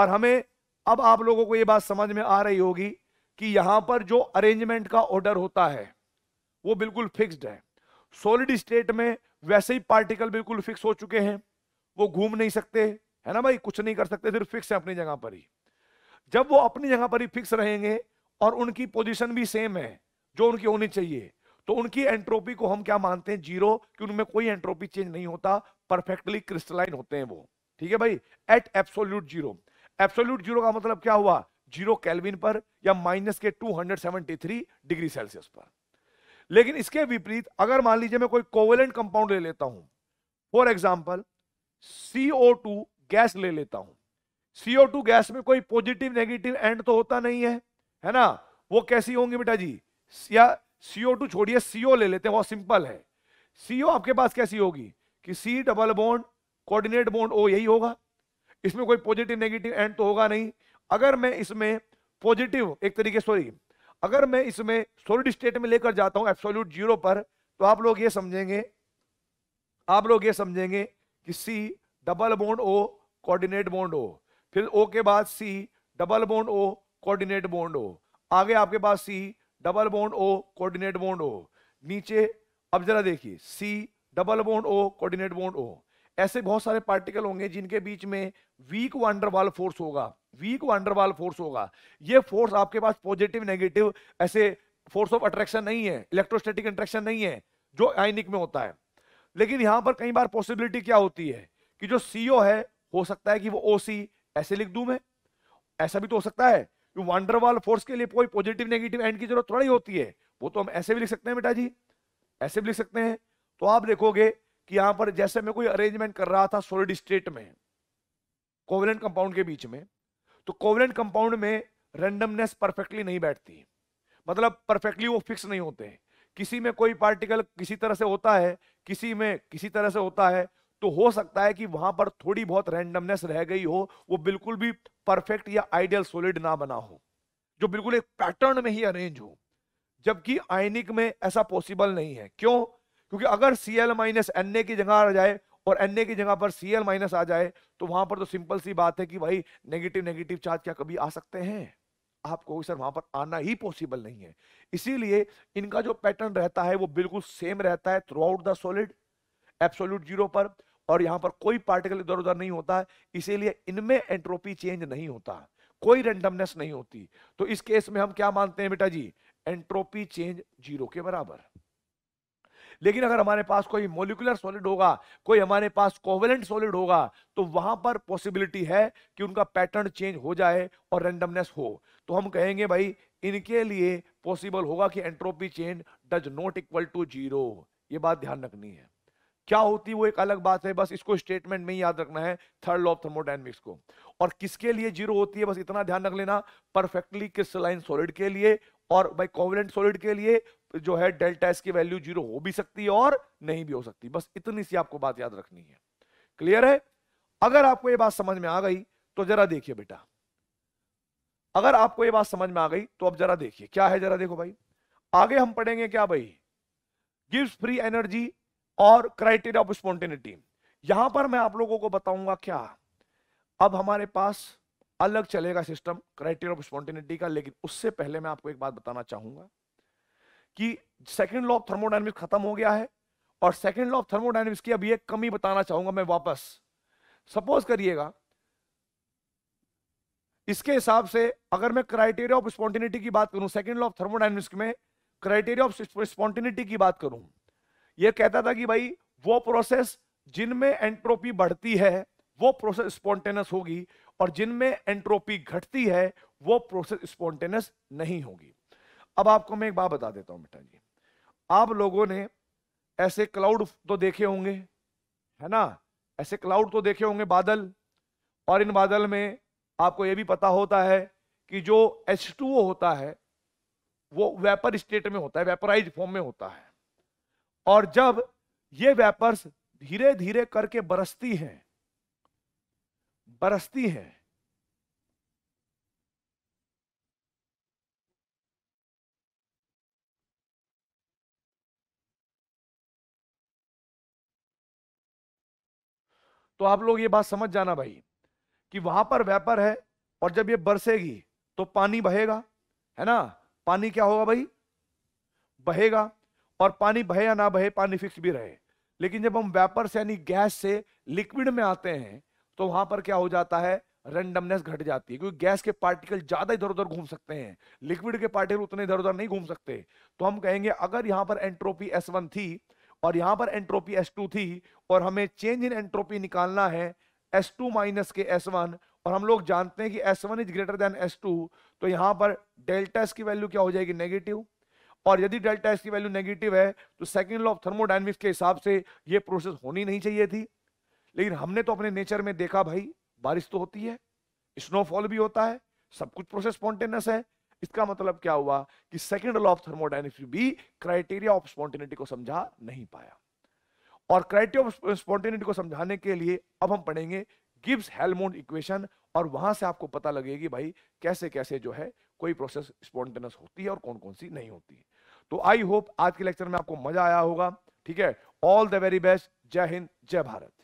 और हमें अब आप लोगों को यह बात समझ में आ रही होगी कि यहां पर जो अरेंजमेंट का ऑर्डर होता है वो बिल्कुल फिक्स्ड है सॉलिड स्टेट में वैसे ही पार्टिकल बिल्कुल फिक्स हो चुके हैं वो घूम नहीं सकते है ना भाई कुछ नहीं कर सकते सिर्फ फिक्स है अपनी जगह पर ही जब वो अपनी जगह पर ही फिक्स रहेंगे और उनकी पोजिशन भी सेम है जो उनकी होनी चाहिए तो उनकी एंट्रोपी को हम क्या मानते हैं जीरो कि उनमें कोई एंट्रोपी चेंज नहीं होता परफेक्टली क्रिस्टलाइन होते हैं वो ठीक है भाई at absolute zero absolute zero का मतलब क्या हुआ जीरो कैलविन पर या माइनस के टू डिग्री सेल्सियस पर लेकिन इसके विपरीत अगर मान लीजिए मैं कोई कोवेलेंट कंपाउंड ले लेता हूं फॉर एग्जाम्पल CO2 गैस ले लेता हूं CO2 गैस में कोई पॉजिटिव नेगेटिव एंड तो होता नहीं है है ना वो कैसी होंगी बेटा जी या सीओ टू छोड़िए सीओ ले लेते हैं बहुत सिंपल है सीओ आपके पास कैसी होगी कि C double bond coordinate bond O यही होगा इसमें कोई पॉजिटिव नेगेटिव एंड तो होगा नहीं अगर मैं इसमें पॉजिटिव एक तरीके सॉरी अगर मैं इसमें सॉलिड स्टेट में लेकर जाता हूं एब्सोल्यूट जीरो पर तो आप लोग ये समझेंगे आप लोग ये समझेंगे कि C double bond O coordinate bond O फिर ओ के बाद C double bond O coordinate bond O आगे आपके पास C double bond O coordinate bond O नीचे अब जरा देखिए C double bond O coordinate bond O ऐसे बहुत सारे पार्टिकल होंगे जिनके बीच में वीक वांडरवाल फोर्स होगा वीक वांडरवाल फोर्स होगा ये फोर्स आपके पास पॉजिटिव नेगेटिव ऐसे फोर्स ऑफ अट्रैक्शन नहीं है इलेक्ट्रोस्टैटिक अट्रैक्शन नहीं है जो आयनिक में होता है लेकिन यहां पर कई बार पॉसिबिलिटी क्या होती है कि जो सीओ है हो सकता है कि वो ओ ऐसे लिख दू मैं ऐसा भी तो हो सकता है वांडरवाल फोर्स के लिए कोई पॉजिटिव नेगेटिव एंड की जरूरत थोड़ी होती है वो तो हम ऐसे भी लिख सकते हैं बेटा जी ऐसे भी लिख सकते हैं तो आप देखोगे कि यहां पर जैसे मैं कोई अरेंजमेंट कर रहा था सोलिड स्टेट में कोवलेंट कंपाउंड के बीच में तो कोवलेंट कंपाउंड में रेंडमनेस परफेक्टली नहीं बैठती मतलब परफेक्टली वो फिक्स नहीं होते किसी में कोई पार्टिकल किसी तरह से होता है किसी में किसी तरह से होता है तो हो सकता है कि वहां पर थोड़ी बहुत रैंडमनेस रह गई हो वो बिल्कुल भी परफेक्ट या आइडियल सोलिड ना बना हो जो बिल्कुल एक पैटर्न में ही अरेंज हो जबकि आयनिक में ऐसा पॉसिबल नहीं है क्यों क्योंकि अगर C L minus N A की जगह आ जाए और एन ए की जगह पर सी एल माइनस आ जाए तो वहां पर तो सिंपल सी बात है कि भाई नेगेटिव नेगेटिव चार्ज क्या कभी आ सकते हैं आपको सर वहां पर आना ही पॉसिबल नहीं है इसीलिए इनका जो पैटर्न रहता है वो बिल्कुल सेम रहता है throughout the solid absolute zero पर और यहां पर कोई पार्टिकल इधर उधर नहीं होता है इसीलिए इनमें एंट्रोपी चेंज नहीं होता कोई रेंडमनेस नहीं होती तो इस केस में हम क्या मानते हैं बेटा जी एंट्रोपी चेंज जीरो के बराबर लेकिन अगर हमारे पास कोई मोलिकुलर सॉलिड होगा कोई हमारे पास कोवेलेंट सॉलिड होगा तो वहां पर पॉसिबिलिटी है कि उनका पैटर्न चेंज हो जाए और रेंडमनेस हो तो हम कहेंगे भाई इनके लिए पॉसिबल होगा कि entropy change does not equal to zero ये बात ध्यान रखनी है क्या होती है वो एक अलग बात है बस इसको स्टेटमेंट में ही याद रखना है थर्ड लॉ ऑफ थर्मोडाइनमिक्स को और किसके लिए जीरो होती है बस इतना ध्यान रख लेना परफेक्टली क्रिस्टलाइन सॉलिड के लिए और बाई कोवलेंट सॉलिड के लिए जो है डेल्टा एस की वैल्यू जीरो हो भी सकती है और नहीं भी हो सकती बस इतनी सी आपको बात याद रखनी है क्लियर है अगर आपको ये बात समझ में आ गई तो जरा देखिए बेटा अगर आपको ये बात समझ में आ गई तो अब जरा देखिए क्या है जरा देखो भाई आगे हम पढ़ेंगे क्या भाई गिव्स फ्री एनर्जी और क्राइटेरिया ऑफ स्पॉन्टेनिटी यहां पर मैं आप लोगों को बताऊंगा क्या अब हमारे पास अलग चलेगा सिस्टम क्राइटेरिया ऑफ स्पॉन्टेनिटी का लेकिन उससे पहले मैं आपको एक बात बताना चाहूंगा कि सेकेंड लॉ ऑफ थर्मोडाइनमिक्स खत्म हो गया है और सेकेंड लॉ ऑफ थर्मोडाइनमिक्स की अभी एक कमी बताना चाहूंगा मैं वापस सपोज करिएगा इसके हिसाब से अगर मैं क्राइटेरिया ऑफ स्पॉन्टेनिटी की बात करूं सेकेंड लॉ ऑफ थर्मोडाइनमिक्स में क्राइटेरिया ऑफ स्पॉन्टेनिटी की बात करूं ये कहता था कि भाई वो प्रोसेस जिनमें एंट्रोपी बढ़ती है वो प्रोसेस स्पॉन्टेनस होगी और जिनमें एंट्रोपी घटती है वो प्रोसेस स्पॉन्टेनस नहीं होगी अब आपको मैं एक बात बता देता हूं बेटा जी आप लोगों ने ऐसे क्लाउड तो देखे होंगे है ना ऐसे क्लाउड तो देखे होंगे बादल और इन बादल में आपको यह भी पता होता है कि जो एच होता है वो वेपर स्टेट में होता है वेपराइज फॉर्म में होता है और जब ये वेपर्स धीरे धीरे करके बरसती है बरसती है तो आप लोग ये बात समझ जाना भाई कि वहां पर वेपर है और जब ये बरसेगी तो पानी बहेगा है ना पानी क्या होगा भाई बहेगा और पानी बहे या ना बहे पानी फिक्स भी रहे लेकिन जब हम से यानी गैस से लिक्विड में आते हैं तो वहां पर क्या हो जाता है रेंडमनेस घट जाती है क्योंकि गैस के पार्टिकल ज्यादा इधर उधर घूम सकते हैं लिक्विड के पार्टिकल उतने इधर उधर नहीं घूम सकते तो हम कहेंगे अगर यहाँ पर एंट्रोपी एस वन थी और यहाँ पर एंट्रोपी एस टू थी और हमें चेंज इन एंट्रोपी निकालना है एस टू माइनस के एस वन और हम लोग जानते हैं कि S one is greater than S two तो यहां पर डेल्टा एस की वैल्यू क्या हो जाएगी नेगेटिव और यदि डेल्टा एस की वैल्यू नेगेटिव है तो सेकेंड लॉ ऑफ थर्मोडाइनमिक्स के हिसाब से ये प्रोसेस होनी नहीं चाहिए थी लेकिन हमने तो अपने नेचर में देखा भाई बारिश तो होती है स्नोफॉल भी होता है सब कुछ प्रोसेस स्पॉन्टेनियस है इसका मतलब क्या हुआ कि सेकेंड लॉ ऑफ थर्मोडाइनमिक्स भी क्राइटेरिया ऑफ स्पॉन्टेनिटी को समझा नहीं पाया और क्राइटेरिया ऑफ स्पॉन्टेनिटी को समझाने के लिए अब हम पढ़ेंगे गिब्स हेलमोंट इक्वेशन और वहां से आपको पता लगेगी भाई कैसे कैसे जो है कोई प्रोसेस स्पॉन्टेनियस होती है और कौन कौन सी नहीं होती है तो आई होप आज के लेक्चर में आपको मजा आया होगा ठीक है ऑल द वेरी बेस्ट जय हिंद जय भारत